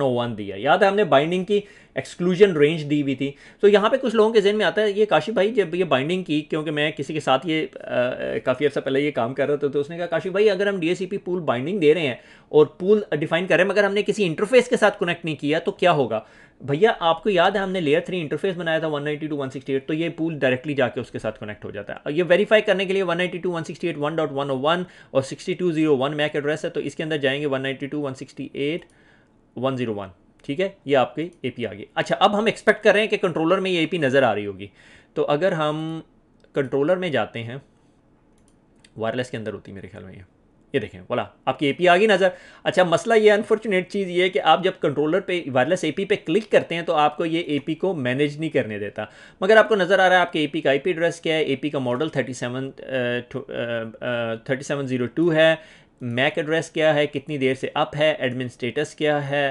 ओ वन दिया याद है हमने बाइंडिंग की एक्सक्लूजन रेंज दी हुई थी तो यहाँ पे कुछ लोगों के जहन में आता है ये काशिफ भाई जब ये बाइंडिंग की क्योंकि मैं किसी के साथ ये काफ़ी अर्सा पहले ये काम कर रहा था तो उसने कहा काशिफ भाई अगर हम डी पूल बाइंडिंग दे रहे हैं और पूल डिफाइन कर रहे हैं मगर हमने किसी इंटरफेस के साथ कनेक्ट नहीं किया तो क्या होगा भैया आपको याद है हमने लेयर थ्री इंटरफेस बनाया था सिक्सटी एट तो ये पूल डायरेक्टली जाके उसके साथ कनेक्ट हो जाता है और ये वेरीफाई करने के लिए वन ओ वन और 6201 मैक एड्रेस है तो इसके अंदर जाएंगे वन जीरो वन ठीक है ये आपकी ए आ गई अच्छा अब हम एक्सपेक्ट कर रहे हैं कि कंट्रोलर में ये ए नज़र आ रही होगी तो अगर हम कंट्रोलर में जाते हैं वायरलेस के अंदर होती मेरे ख्याल में ये ये देखें बोला आपकी एपी आ गई नज़र अच्छा मसला ये अनफॉर्चुनेट चीज़ ये है कि आप जब कंट्रोलर पे वायरलेस एपी पे क्लिक करते हैं तो आपको ये एपी को मैनेज नहीं करने देता मगर आपको नज़र आ रहा है आपके एपी का आईपी एड्रेस क्या है एपी का model thirty seven thirty seven zero two है मैक एड्रेस क्या है कितनी देर से अप है एडमिन स्टेटस क्या है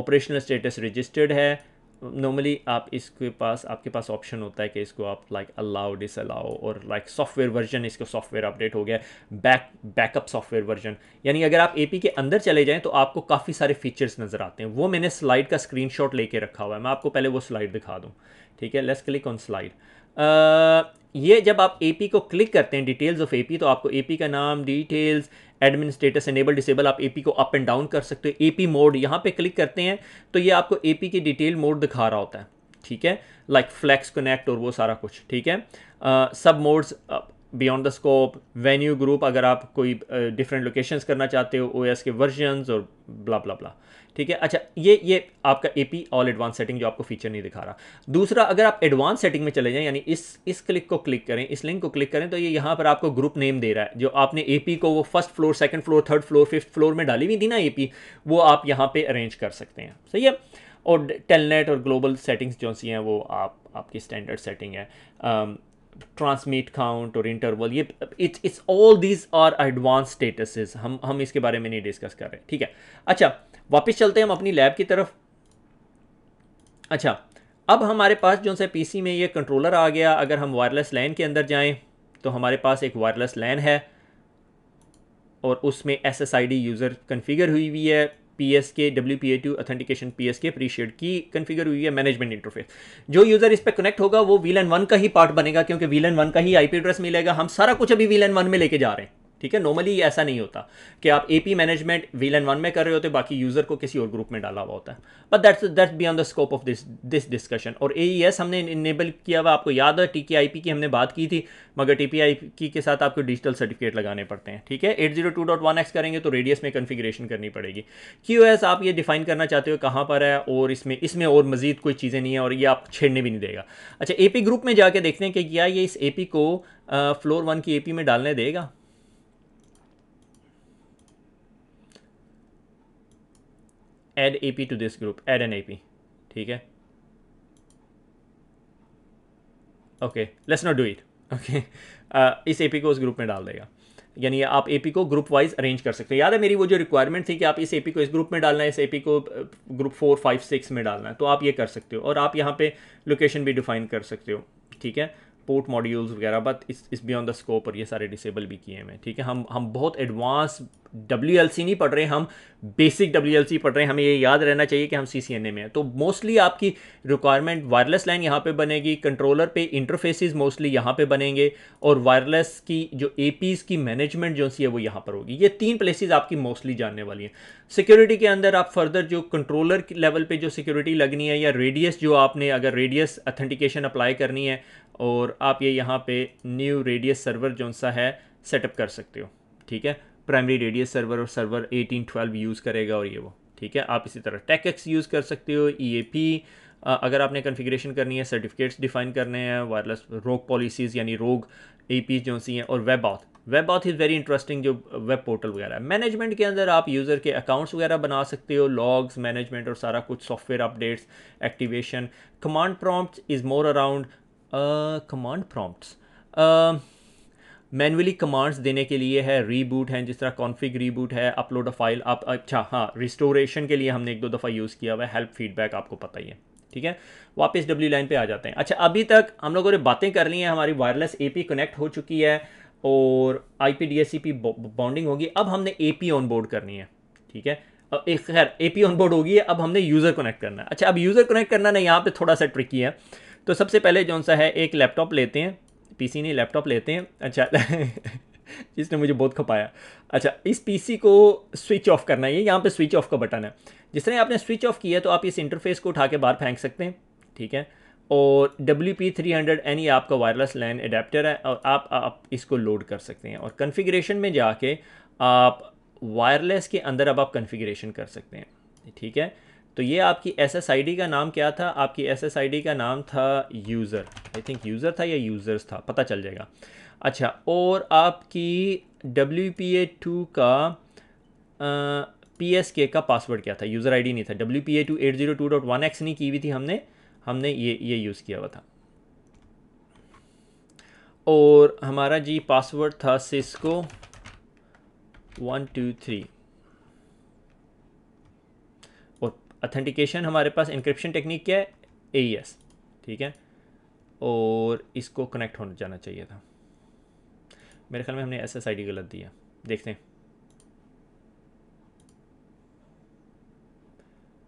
ऑपरेशनल स्टेटस रजिस्टर्ड है नॉर्मली आप इसके पास आपके पास ऑप्शन होता है कि इसको आप लाइक अलाउ डिस अलाउ और लाइक सॉफ्टवेयर वर्जन इसको सॉफ्टवेयर अपडेट हो गया बैक बैकअप सॉफ्टवेयर वर्जन यानी अगर आप एपी के अंदर चले जाएं तो आपको काफ़ी सारे फीचर्स नज़र आते हैं वो मैंने स्लाइड का स्क्रीनशॉट लेके रखा हुआ है मैं आपको पहले वो स्लाइड दिखा दूँ ठीक है लेस क्लिक ऑन स्लाइड ये जब आप ए को क्लिक करते हैं डिटेल्स ऑफ ए तो आपको ए का नाम details admin status enable disable आप ए को अप एंड डाउन कर सकते हो ए मोड यहाँ पे क्लिक करते हैं तो ये आपको ए पी की डिटेल मोड दिखा रहा होता है ठीक है लाइक फ्लैक्स कनेक्ट और वो सारा कुछ ठीक है सब modes beyond the scope venue group अगर आप कोई डिफरेंट uh, लोकेशंस करना चाहते हो ओ के वर्जनस और ब्ला ब्ला ब्ला ठीक है अच्छा ये ये आपका A P all advance setting जो आपको फीचर नहीं दिखा रहा दूसरा अगर आप एडवांस सेटिंग में चले जाएं यानी इस इस क्लिक को क्लिक करें इस लिंक को क्लिक करें तो ये यहाँ पर आपको ग्रुप नेम दे रहा है जो आपने ए पी को वो first floor second floor third floor fifth floor में डाली हुई थी ना ए पी वो आप यहाँ पर अरेंज कर सकते हैं सही है और टेलनेट और ग्लोबल सेटिंग्स जो सी हैं वो आप आपकी स्टैंडर्ड सेटिंग है um, ट्रांसमिट काउंट और इंटरवल ये it's it's all these are advance statuses हम हम इसके बारे में नहीं डिस्कस कर रहे ठीक है अच्छा वापस चलते हैं हम अपनी लैब की तरफ अच्छा अब हमारे पास जो है पीसी में ये कंट्रोलर आ गया अगर हम वायरलेस लैन के अंदर जाएं तो हमारे पास एक वायरलेस लैन है और उसमें S S I D user configure हुई हुई है P S K W P A two authentication P S K appreciate की कन्फिगर हुई है मैनेजमेंट इंटरफेस जो यूज़र इस पर कनेक्ट होगा वो वीलन वन का ही पार्ट बनेगा क्योंकि वीलन वन का ही आई पी एड्रेस मिलेगा हम सारा कुछ अभी एन वन में लेके जा रहे हैं ठीक है नॉर्मली ऐसा नहीं होता कि आप ए पी मैनेजमेंट वील एंड वन में कर रहे होते बाकी यूज़र को किसी और ग्रुप में डाला हुआ होता है but that's that's on the scope of this this discussion और ए ई एस हमने इनेबल किया हुआ आपको याद है टी के आई पी की हमने बात की थी मगर टी पी आई पी के साथ आपको डिजिटल सर्टिफिकेट लगाने पड़ते हैं ठीक है eight zero two dot one X करेंगे तो रेडियस में कन्फिग्रेशन करनी पड़ेगी क्यू एस आप ये डिफाइन करना चाहते हो कहाँ पर है और इसमें इसमें और मजीद कोई चीज़ें नहीं है और ये आप छेड़ने भी नहीं देगा अच्छा ए पी ग्रुप में जाके देखते हैं कि क्या ये इस ए पी को फ्लोर वन की ए पी में डालने देगा add AP to this group, add an AP. ठीक है okay let's not do it okay इस पी को उस ग्रुप में डाल देगा यानी आप पी को ग्रुप वाइज अरेंज कर सकते हैं याद है मेरी वो जो रिक्वायरमेंट थी कि आप इस पी को इस ग्रुप में डालना है इस पी को ग्रुप फोर फाइव सिक्स में डालना है तो आप ये कर सकते हो और आप यहाँ पे लोकेशन भी डिफाइन कर सकते हो ठीक है पोर्ट मॉड्यूल्स वगैरह बट इस इस बियॉन्ड द स्कोप और ये सारे डिसेबल भी किए हैं ठीक है हम हम बहुत एडवांस डब्ल्यू नहीं पढ़ रहे हम बेसिक डब्ल्यू पढ़ रहे हैं हमें ये याद रहना चाहिए कि हम सी में हैं तो मोस्टली आपकी रिक्वायरमेंट वायरलेस लाइन यहाँ पे बनेगी कंट्रोलर पे इंटरफेसिस मोस्टली यहाँ पे बनेंगे और वायरलेस की जो ए की मैनेजमेंट जो सी है वो यहाँ पर होगी ये तीन प्लेसेस आपकी मोस्टली जानने वाली हैं सिक्योरिटी के अंदर आप फर्दर जो कंट्रोलर लेवल पर जो सिक्योरिटी लगनी है या रेडियस जो आपने अगर रेडियस अथेंटिकेशन अप्लाई करनी है और आप ये यहाँ पे न्यू रेडियस सर्वर जो सा है सेटअप कर सकते हो ठीक है प्राइमरी रेडियस सर्वर और सर्वर 1812 यूज़ करेगा और ये वो ठीक है आप इसी तरह टेकएक्स यूज़ कर सकते हो ई e अगर आपने कन्फिग्रेशन करनी है सर्टिफिकेट्स डिफाइन करने हैं वायरलेस रोग पॉलिसीज़ यानी रोग ए जो सी हैं और web auth web auth is very interesting जो वेब पोर्टल वगैरह है मैनेजमेंट के अंदर आप यूज़र के अकाउंट्स वगैरह बना सकते हो लॉग्स मैनेजमेंट और सारा कुछ software updates activation command prompt is more around command prompts manually commands देने के लिए है रीबूट हैं जिस तरह कॉन्फ़िग रीबूट है अपलोड अ फाइल आप अच्छा हाँ रिस्टोरेशन के लिए हमने एक दो दफ़ा यूज़ किया हुआ है हेल्प फीडबैक आपको पता ही है ठीक है वापस डब्ल्यू लाइन पे आ जाते हैं अच्छा अभी तक हम लोगों ने बातें कर ली हैं हमारी वायरलेस पी कनेक्ट हो चुकी है और I P D S C P bonding होगी अब हमने ए पी ऑन बोर्ड करनी है ठीक है एक खैर ए पी ऑन बोर्ड होगी अब हमने यूज़र कनेक्ट करना है अच्छा अब यूज़र कनेक्ट करना ना यहाँ पे थोड़ा सा ट्रिकी है तो सबसे पहले जौन सा है एक लैपटॉप लेते हैं पीसी नहीं लैपटॉप लेते हैं अच्छा जिसने <laughs> मुझे बहुत खपाया अच्छा इस पीसी को स्विच ऑफ करना है ये यहाँ पे स्विच ऑफ का बटन है जिस तरह आपने स्विच ऑफ किया तो आप इस इंटरफेस को उठा के बाहर फेंक सकते हैं ठीक है और W P three hundred N आपका वायरलेस लैन एडेप्टर है और आप आप इसको लोड कर सकते हैं और कन्फिग्रेशन में जाके आप वायरलेस के अंदर अब आप कन्फिग्रेशन कर सकते हैं ठीक है तो ये आपकी एस का नाम क्या था आपकी एस का नाम था यूज़र आई थिंक यूज़र था या यूज़र्स था पता चल जाएगा अच्छा और आपकी डब्ल्यू पी ए टू का पी एस के का पासवर्ड क्या था यूज़र डी नहीं था W P A two eight zero two dot one X नहीं की हुई थी हमने हमने ये ये यूज़ किया हुआ था और हमारा जी पासवर्ड था Cisco one two three authentication हमारे पास इंक्रिप्शन टेक्निक क्या है ए e ठीक है और इसको कनेक्ट होना जाना चाहिए था मेरे ख्याल में हमने एस एस आई डी गलत दिया देखते हैं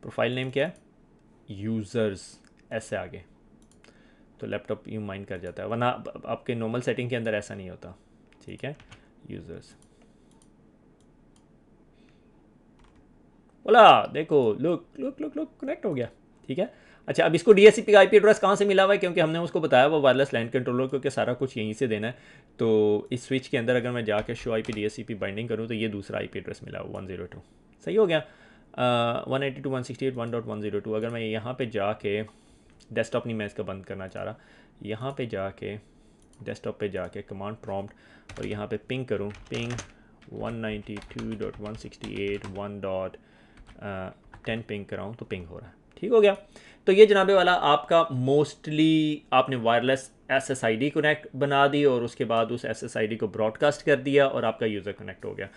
प्रोफाइल नेम क्या है यूज़र्स ऐसे आगे तो लैपटॉप यू माइंड कर जाता है वरना आपके नॉर्मल सेटिंग के अंदर ऐसा नहीं होता ठीक है यूज़र्स बोला देखो look look look look connect हो गया ठीक है अच्छा अब इसको डीएससीपी का पी एड्रेस कहाँ से मिला हुआ है क्योंकि हमने उसको बताया वो वायरलेस लैंड कंट्रोलर क्योंकि सारा कुछ यहीं से देना है तो इस स्विच के अंदर अगर मैं जाके शो आईपी पी बाइंडिंग करूँ तो ये दूसरा पी एड्रेस मिला वन जीरो टू सही हो गया one eighty two one sixty eight one dot one zero two अगर मैं यहाँ पर जाके डेस्कटॉप नहीं मैं इसका बंद करना चाह रहा यहाँ पर जाके डेस्कटॉप पे जाके कमांड प्रॉम्प्ट और यहाँ पे पिंग करूँ ping one ninety two dot one sixty eight one dot ten ping कराऊँ तो पिंग हो रहा है ठीक हो गया तो ये जनाबे वाला आपका मोस्टली आपने wireless S S I D connect बना दी और उसके बाद उस एस एस आई डी को ब्रॉडकास्ट कर दिया और आपका यूज़र कनेक्ट हो गया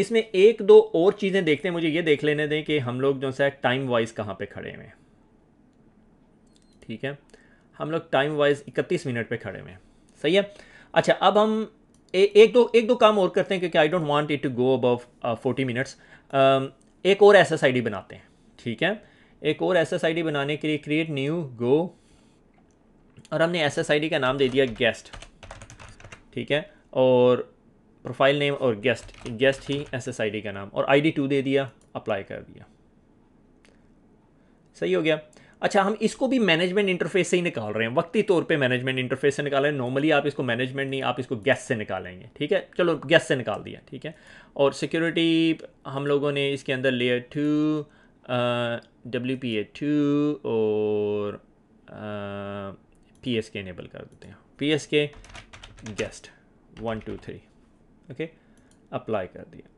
इसमें एक दो और चीज़ें देखते हैं मुझे ये देख लेने दें कि हम लोग जो है टाइम वाइज कहाँ पे खड़े हुए हैं ठीक है हम लोग टाइम वाइज इकतीस मिनट पे खड़े हुए हैं सही है अच्छा अब हम ए, एक दो एक दो काम और करते हैं क्योंकि I don't want it to go above forty minutes एक और एस बनाते हैं ठीक है एक और एस बनाने के लिए क्रिएट न्यू गो और हमने एस का नाम दे दिया गेस्ट ठीक है और प्रोफाइल नेम और गेस्ट गेस्ट ही एस का नाम और आई डी टू दे दिया अप्लाई कर दिया सही हो गया अच्छा हम इसको भी मैनेजमेंट इंटरफेस से ही निकाल रहे हैं वक्ती तौर पे मैनेजमेंट इंटरफेस से निकाल रहे हैं नॉर्मली आप इसको मैनेजमेंट नहीं आप इसको गैस से निकालेंगे ठीक है चलो गैस से निकाल दिया ठीक है और सिक्योरिटी हम लोगों ने इसके अंदर layer two W P A two और पी एस के इनेबल कर देते हैं P S K guest one two three okay apply कर दिया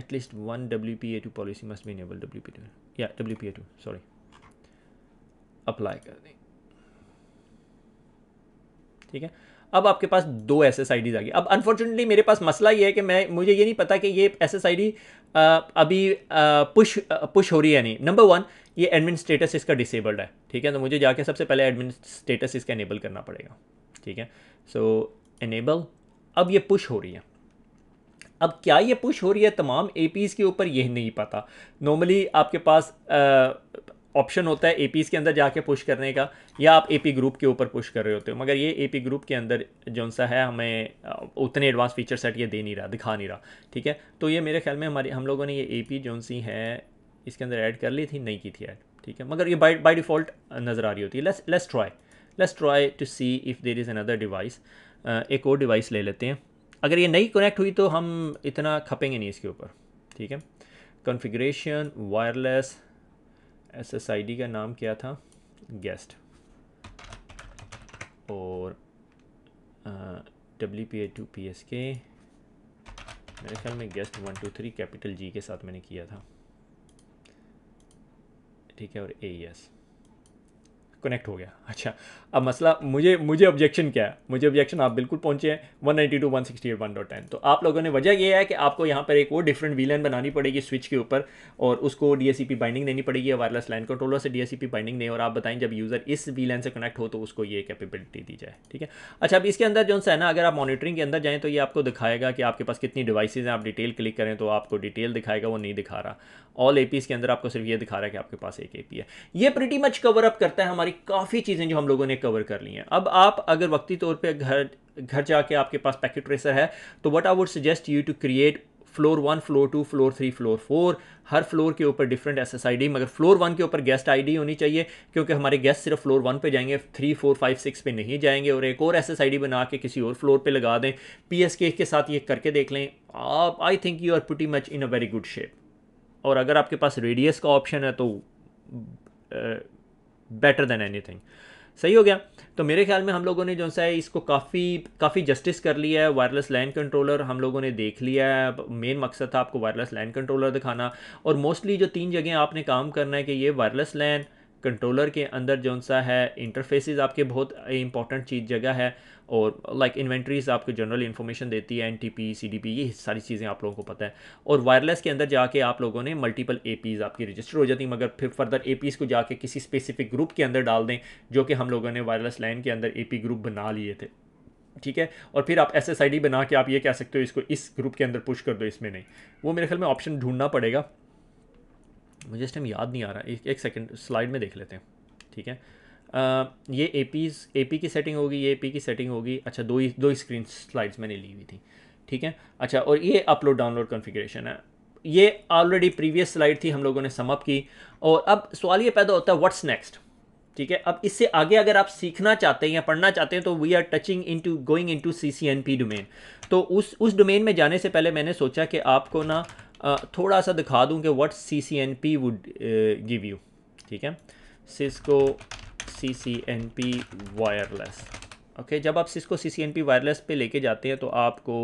at least one W P A two policy must be enable W P two या W P A two sorry apply कर दें ठीक है अब आपके पास दो एस एस आई डीज आ गई अब अनफॉर्चुनेटली मेरे पास मसला ये है कि मैं मुझे ये नहीं पता कि ये एस एस आई डी अभी पुश पुश हो रही है नहीं नंबर वन ये एडमिन स्टेटस इसका डिसेबल्ड है ठीक है तो मुझे जाके सबसे पहले एडमिन स्टेटस इसका इनेबल करना पड़ेगा ठीक है सो इनेबल अब ये पुश हो रही है अब क्या ये पुश हो रही है तमाम ए के ऊपर ये नहीं पता नॉर्मली आपके पास ऑप्शन होता है एपीज़ के अंदर जाके पुश करने का या आप एपी ग्रुप के ऊपर पुश कर रहे होते हो मगर ये एपी ग्रुप के अंदर जो सा है हमें उतने एडवांस फीचर सेट ये दे नहीं रहा दिखा नहीं रहा ठीक है तो ये मेरे ख्याल में हमारे हम लोगों ने ये एपी जोन सी है इसके अंदर ऐड कर ली थी नहीं की थी ऐड ठीक है मगर ये बाई बाई डिफ़ॉल्ट नज़र आ रही होती है let's try let's try to see if there is another device एक और डिवाइस ले लेते हैं अगर ये नहीं कनेक्ट हुई तो हम इतना खपेंगे नहीं इसके ऊपर ठीक है कॉन्फ़िगरेशन वायरलेस डी का नाम क्या था गेस्ट और W P A two P S K मेरे ख्याल में guest one two three capital G के साथ मैंने किया था ठीक है और ए एस कनेक्ट हो गया अच्छा अब मसला मुझे मुझे ऑब्जेक्शन क्या है मुझे ऑब्जेक्शन आप बिल्कुल पहुंचे हैं one ninety two one sixty eight one dot ten तो आप लोगों ने वजह यह है कि आपको यहाँ पर एक वो डिफरेंट वीलन बनानी पड़ेगी स्विच के ऊपर और उसको डी एस बाइंडिंग देनी पड़ेगी वायरलेस लाइन कंट्रोलर से डी एस बाइंडिंग नहीं और आप बताएं जब यूज़र इस वीलन से कनेक्ट हो तो उसको ये कैपेबिलिटी दी जाए ठीक है अच्छा अब इसके अंदर जो है ना अगर आप मॉनिटरिंग के अंदर जाएँ तो ये आपको दिखाएगा कि आपके पास कितनी डिवाइसेज हैं आप डिटेल क्लिक करें तो आपको डिटेल दिखाएगा वो नहीं दिखा रहा ऑल ए के अंदर आपको सिर्फ ये दिखा रहा है कि आपके पास एक ए है ये प्रिटी मच कवर अप करता है हमारी हमारी काफ़ी चीज़ें जो हम लोगों ने कवर कर ली हैं अब आप अगर वक्ती तौर पे घर घर जाके आपके पास पैकेट ट्रेसर है तो what I would suggest you to create floor one floor two floor three floor four हर फ्लोर के ऊपर different S S I D मगर फ्लोर वन के ऊपर गेस्ट आई डी होनी चाहिए क्योंकि हमारे गेस्ट सिर्फ फ्लोर वन पे जाएंगे थ्री फोर फाइव सिक्स पे नहीं जाएंगे और एक और एस एस आई डी बना के किसी और फ्लोर पे लगा दें पी एस के के साथ ये करके देख लें आप I think you are pretty much in a very good shape और अगर आपके पास रेडियस का ऑप्शन है तो बेटर देन एनीथिंग सही हो गया तो मेरे ख्याल में हम लोगों ने जो सा है इसको काफ़ी काफ़ी जस्टिस कर लिया है वायरलेस लैंड कंट्रोलर हम लोगों ने देख लिया है मेन मकसद था आपको वायरलेस लैंड कंट्रोलर दिखाना और मोस्टली जो तीन जगह आपने काम करना है कि ये वायरलेस लैंड कंट्रोलर के अंदर जो सा है इंटरफेसिस आपके बहुत इंपॉर्टेंट चीज़ जगह है और लाइक like, इन्वेंट्रीज आपको जनरल इन्फॉर्मेशन देती है N T P C D P ये सारी चीज़ें आप लोगों को पता है और वायरलेस के अंदर जाके आप लोगों ने मल्टीपल ए पीज़ आपकी रजिस्टर हो जाती हैं मगर फिर फर्दर ए पीज़ को जाके किसी स्पेसिफिक ग्रुप के अंदर डाल दें जो कि हम लोगों ने वायरलेस लाइन के अंदर ए पी ग्रुप बना लिए थे ठीक है और फिर आप एस एस आई डी बना के आप ये कह सकते हो इसको इस ग्रुप के अंदर पुश कर दो इसमें नहीं वो मेरे ख्याल में ऑप्शन ढूंढना पड़ेगा मुझे इस टाइम याद नहीं आ रहा एक एक सेकंड स्लाइड में देख लेते हैं ठीक है ये ए ए पी की सेटिंग होगी ये ए की सेटिंग होगी अच्छा दो ही दो ही स्क्रीन स्लाइड्स मैंने ली हुई थी ठीक है अच्छा और ये अपलोड डाउनलोड कॉन्फ़िगरेशन है ये ऑलरेडी प्रीवियस स्लाइड थी हम लोगों ने समअप की और अब सवाल ये पैदा होता है व्हाट्स नेक्स्ट ठीक है अब इससे आगे अगर आप सीखना चाहते हैं या पढ़ना चाहते हैं तो we are touching into going in into C C N P domain तो उस उस डोमेन में जाने से पहले मैंने सोचा कि आपको ना थोड़ा सा दिखा दूँ कि what C C N P would give you ठीक है Cisco C C N P wireless okay जब आप इसको C C N P wireless पे लेके जाते हैं तो आपको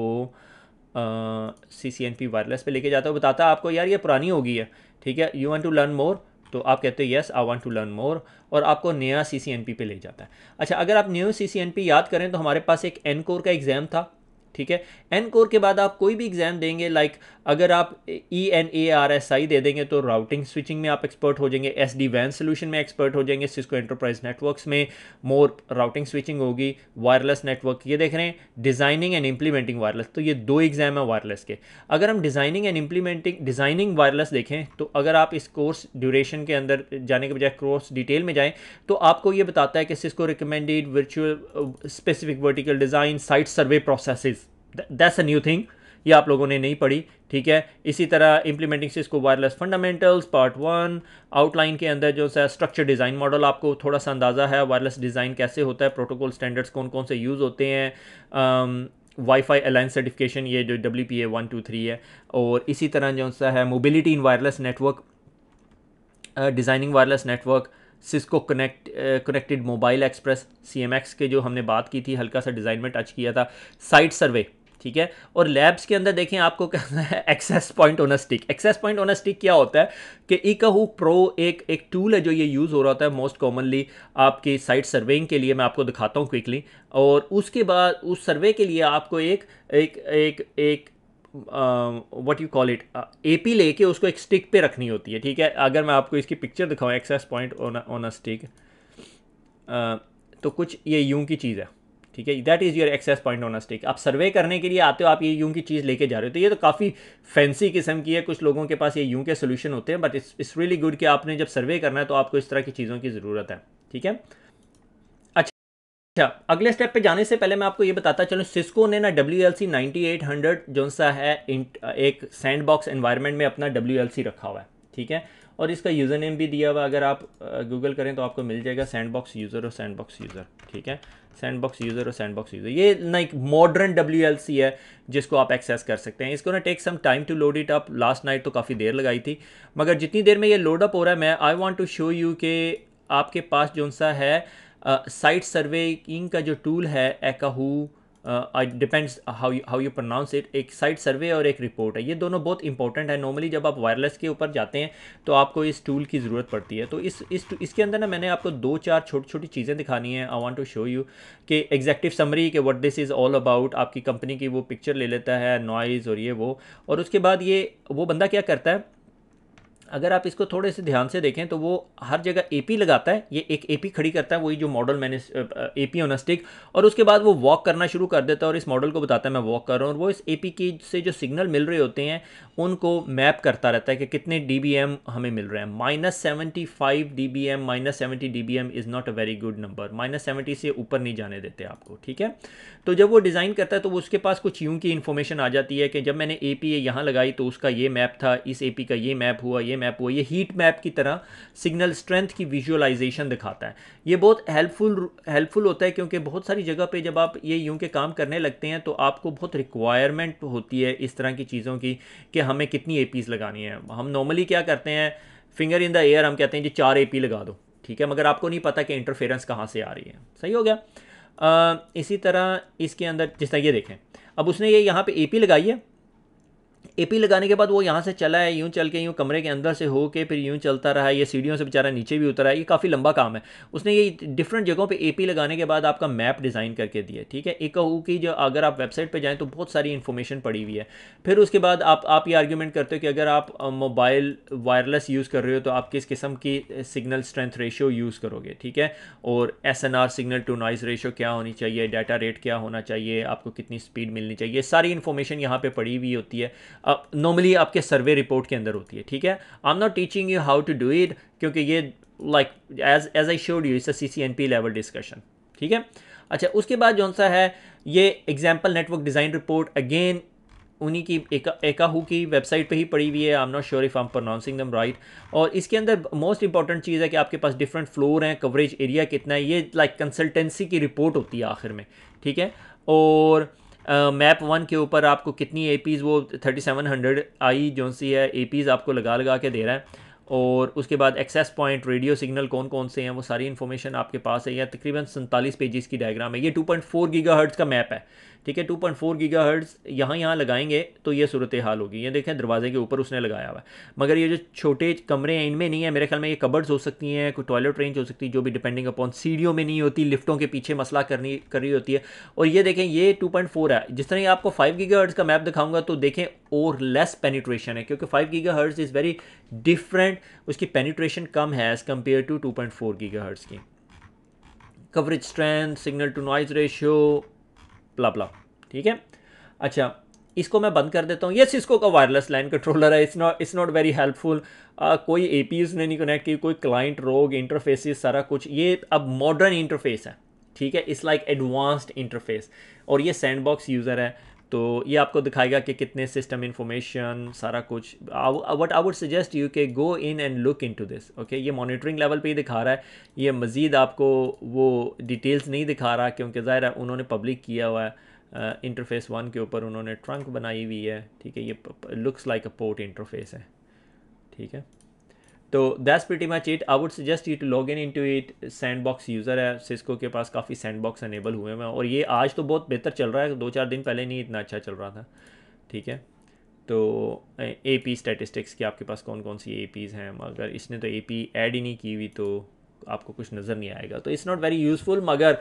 C C N P wireless पे लेके जाता है बताता है आपको यार ये पुरानी होगी है ठीक है you want to learn more तो आप कहते हो yes I want to learn more और आपको नया सी सी एन पी पे ले जाता है अच्छा अगर आप new C C N P याद करें तो हमारे पास एक एनकोर का एग्ज़ाम था ठीक है एन कोर के बाद आप कोई भी एग्ज़ाम देंगे लाइक अगर आप E N A R S I दे देंगे तो राउटिंग स्विचिंग में आप एक्सपर्ट हो जाएंगे एस डी वैन सोल्यूशन में एक्सपर्ट हो जाएंगे सिस्को एंटरप्राइज नेटवर्क्स में मोर राउटिंग स्विचिंग होगी वायरलेस नेटवर्क ये देख रहे हैं डिज़ाइनिंग एंड इम्प्लीमेंटिंग वायरलेस तो ये दो एग्ज़ाम है वायरलेस के अगर हम designing and implementing designing wireless देखें तो अगर आप इस कोर्स ड्यूरेशन के अंदर जाने के बजाय कोर्स डिटेल में जाएँ तो आपको ये बताता है कि Cisco recommended virtual specific vertical design site survey processes that's a new thing ये आप लोगों ने नहीं पढ़ी ठीक है इसी तरह implementing Cisco wireless fundamentals part one outline के अंदर जो है स्ट्रक्चर डिज़ाइन मॉडल आपको थोड़ा सा अंदाज़ा है वायरलेस डिज़ाइन कैसे होता है प्रोटोकॉल स्टैंडर्ड्स कौन कौन से यूज़ होते हैं वाईफाई अलाइंस सर्टिफिकेशन ये जो W P A one two three है और इसी तरह जो सा है mobility in wireless network designing wireless network Cisco connect connected mobile express C M X के जो हमने बात की थी हल्का सा डिज़ाइन में टच किया था साइट सर्वे ठीक है और लैब्स के अंदर देखें आपको कहना है access point on stick access point on stick क्या होता है कि इकाहू प्रो एक एक टूल है जो ये यूज़ हो रहा होता है मोस्ट कॉमनली आपकी साइट सर्वेइंग के लिए मैं आपको दिखाता हूँ क्विकली और उसके बाद उस सर्वे के लिए आपको एक एक एक एक what you call it A P लेके उसको एक स्टिक पे रखनी होती है ठीक है अगर मैं आपको इसकी पिक्चर दिखाऊँ access point on on a stick तो कुछ ये यूं की चीज़ है ठीक है that is your access point on a stick आप सर्वे करने के लिए आते हो आप ये यूं की चीज़ लेके जा रहे हो तो ये तो काफ़ी फैंसी किस्म की है कुछ लोगों के पास ये यूं के सोल्यूशन होते हैं बट इट्स रियली गुड कि आपने जब सर्वे करना है तो आपको इस तरह की चीज़ों की ज़रूरत है ठीक है अच्छा अगले स्टेप पे जाने से पहले मैं आपको ये बताता चलूँ सिस्को ने ना W L C ninety eight hundred जो सा है एक सैंड बॉक्स एनवायरमेंट में अपना डब्ल्यू एल सी रखा हुआ है ठीक है और इसका यूज़र नेम भी दिया हुआ अगर आप गूगल करें तो आपको मिल जाएगा सैंड बॉक्स यूज़र और सैंड बॉक्स यूज़र ठीक है सैंड बॉक्स यूज़र और सैंड बॉक्स यूज़र ये ना एक मॉडर्न डब्ल्यू एल सी है जिसको आप एक्सेस कर सकते हैं इसको ना take some time to load it up last night तो काफ़ी देर लगाई थी मगर जितनी देर में ये लोडअप हो रहा है मैं I want to show you के आपके पास जो सा है साइट सर्वेइंग का जो टूल है Ekahau depends how how you pronounce it एक साइट सर्वे और एक रिपोर्ट है ये दोनों बहुत इंपॉर्टेंट है नॉर्मली जब आप वायरलेस के ऊपर जाते हैं तो आपको इस टूल की ज़रूरत पड़ती है तो इस इस इसके अंदर ना मैंने आपको दो चार छोटी छोटी चीज़ें दिखानी है I want to show you कि एग्जैक्टिव समरी के what this is all about आपकी कंपनी की वो पिक्चर ले लेता है नॉइज़ और ये वो और उसके बाद ये वो बंदा क्या करता है अगर आप इसको थोड़े से ध्यान से देखें तो वो हर जगह एपी लगाता है ये एक एपी खड़ी करता है वही जो मॉडल मैंने एपी ऑन स्टिक और उसके बाद वो वॉक करना शुरू कर देता है और इस मॉडल को बताता है मैं वॉक कर रहा हूँ और वो इस एपी की से जो सिग्नल मिल रहे होते हैं उनको मैप करता रहता है कि कितने डी हमें मिल रहे हैं minus seventy five D B M minus seventy D B M is not a very good number minus seventy से ऊपर नहीं जाने देते आपको ठीक है तो जब वो डिज़ाइन करता है तो उसके पास कुछ यूँ की इन्फॉर्मेशन आ जाती है कि जब मैंने ए पी यहाँ लगाई तो उसका ये मैप था इस ए पी का ये मैप हुआ ये ये मैप हुआ ये हीट मैप की तरह सिग्नल स्ट्रेंथ की विजुअलाइजेशन दिखाता है ये बहुत हेल्पफुल हेल्पफुल होता है क्योंकि बहुत सारी जगह पे जब आप ये यूं के काम करने लगते हैं तो आपको बहुत रिक्वायरमेंट होती है इस तरह की चीज़ों की कि हमें कितनी ए लगानी है हम नॉर्मली क्या करते हैं फिंगर इन द एयर हम कहते हैं जी चार ए लगा दो ठीक है मगर आपको नहीं पता कि इंटरफेरेंस कहाँ से आ रही है सही हो गया आ, इसी तरह इसके अंदर जिस तरह ये देखें अब उसने ये यहाँ पे एपी लगाई है एपी लगाने के बाद वो यहाँ से चला है यूँ चल के यूँ कमरे के अंदर से होके फिर यूँ चलता रहा है ये सीढ़ियों से बेचारा नीचे भी उतरा है ये काफ़ी लंबा काम है उसने ये डिफरेंट जगहों पर ए लगाने के बाद आपका मैप डिज़ाइन करके दिया ठीक है एक की जो अगर आप वेबसाइट पर जाएँ तो बहुत सारी इन्फॉर्मेशन पड़ी हुई है फिर उसके बाद आप आप ये आर्ग्यूमेंट करते हो कि अगर आप मोबाइल वायरलेस यूज़ कर रहे हो तो आप किस किस्म की सिग्नल स्ट्रेंथ रेशियो यूज़ करोगे ठीक है और एस सिग्नल टू नॉइज़ रेशियो क्या होनी चाहिए डाटा रेट क्या होना चाहिए आपको कितनी स्पीड मिलनी चाहिए सारी इन्फॉर्मेशन यहाँ पर पड़ी हुई होती है नॉर्मली आपके सर्वे रिपोर्ट के अंदर होती है ठीक है I am not teaching you how to do it क्योंकि ये like as as I showed you इस C C N P level discussion ठीक है अच्छा उसके बाद जौन सा है ये example network design report again उन्हीं की एकाहू की वेबसाइट पे ही पड़ी हुई है I am not sure if I am pronouncing them right और इसके अंदर मोस्ट इंपॉर्टेंट चीज़ है कि आपके पास डिफरेंट फ्लोर हैं कवरेज एरिया कितना है ये लाइक like, कंसल्टेंसी की रिपोर्ट होती है आखिर में ठीक है और मैप वन के ऊपर आपको कितनी ए वो थर्टी सेवन हंड्रेड आई जो सी है ए आपको लगा लगा के दे रहा है और उसके बाद एक्सेस पॉइंट रेडियो सिग्नल कौन कौन से हैं वो सारी इन्फॉर्मेशन आपके पास है या तकरीबन सैंतालीस पेजेस की डायग्राम है ये two point four gigahertz का मैप है ठीक है two point four gigahertz यहाँ यहाँ लगाएंगे तो ये सूरत हाल होगी ये देखें दरवाजे के ऊपर उसने लगाया हुआ है मगर ये जो छोटे कमरे हैं इनमें नहीं है मेरे ख्याल में ये कबर्ड्स हो सकती हैं कोई टॉयलेट रेंज हो सकती है जो भी डिपेंडिंग अपॉन सीढ़ियों में नहीं होती लिफ्टों के पीछे मसला करनी कर रही होती है और ये देखें ये टू पॉइंट फोर है जिस तरह आपको फाइव गीगा हर्ट्स का मैप दिखाऊंगा तो देखें और लेस पेनीट्रेशन है क्योंकि five gigahertz is very different उसकी पेनीट्रेशन कम है as compare to two point four gigahertz की coverage strength signal to noise ratio blah ठीक है अच्छा इसको मैं बंद कर देता हूँ ये सिस्को का वायरलेस लाइन कंट्रोलर है it's not it's not very helpful कोई ए पी ने नहीं कनेक्ट की कोई क्लाइंट रोग इंटरफेसिस सारा कुछ ये अब मॉडर्न इंटरफेस है ठीक है इट्स लाइक एडवांस्ड इंटरफेस और ये सैंडबॉक्स यूज़र है तो ये आपको दिखाएगा कि कितने सिस्टम इन्फॉर्मेशन सारा कुछ what I would suggest you के go in and look in to this okay ये मॉनिटरिंग लेवल पे ही दिखा रहा है ये मज़ीद आपको वो डिटेल्स नहीं दिखा रहा क्योंकि ज़ाहिर है उन्होंने पब्लिक किया हुआ है इंटरफेस uh, वन के ऊपर उन्होंने ट्रंक बनाई हुई है ठीक है ये looks like a port interface है ठीक है तो that's pretty much it I would suggest you to log in into it sandbox user है सिस्को के पास काफ़ी सैंड बॉक्स अनेबल हुए हैं और ये आज तो बहुत बेहतर चल रहा है दो चार दिन पहले नहीं इतना अच्छा चल रहा था ठीक है तो ए पी स्टेटिस्टिक्स की आपके पास कौन कौन सी ए पीज़ हैं मगर इसने तो ए पी एड ही नहीं की हुई तो आपको कुछ नज़र नहीं आएगा तो इट्स नॉट वेरी यूज़फुल मगर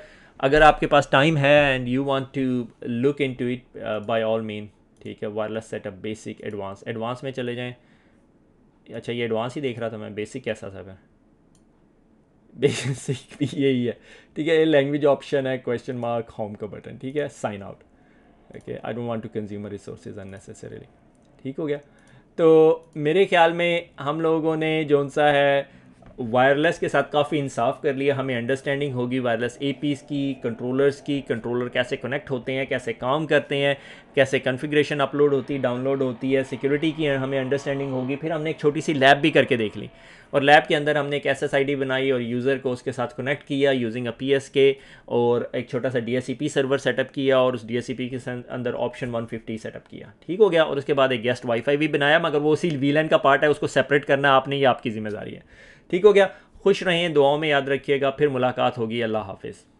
अगर आपके पास टाइम है and you want to look into it by all mean ठीक है wireless setup basic advance advance में चले जाएँ अच्छा ये एडवांस ही देख रहा था मैं बेसिक कैसा था मैं बेसिक भी यही है ठीक है ये लैंग्वेज ऑप्शन है क्वेश्चन मार्क होम का बटन ठीक है sign out okay I don't want to consumer resource unnecessarily ठीक हो गया तो मेरे ख्याल में हम लोगों ने जौन सा है वायरलेस के साथ काफ़ी इंसाफ कर लिया हमें अंडरस्टैंडिंग होगी वायरलेस ए की कंट्रोलर्स की कंट्रोलर कैसे कनेक्ट होते हैं कैसे काम करते हैं कैसे कन्फिग्रेशन अपलोड होती है डाउनलोड होती है सिक्योरिटी की हमें अंडरस्टैंडिंग होगी फिर हमने एक छोटी सी लैब भी करके देख ली और लैब के अंदर हमने एक एस बनाई और यूज़र को उसके साथ कनेक्ट किया यूजिंग अ पी के और एक छोटा सा डी सर्वर सेटअप किया और उस डी के अंदर ऑप्शन 150 सेटअप किया ठीक हो गया और उसके बाद एक गेस्ट वाईफाई भी बनाया मगर वो उसी वीलैंड का पार्ट है उसको सेपरेट करना आपने ये आपकी जिम्मेदारी है ठीक हो गया खुश रहें दुआओं में याद रखिएगा फिर मुलाकात होगी अल्लाह हाफिज़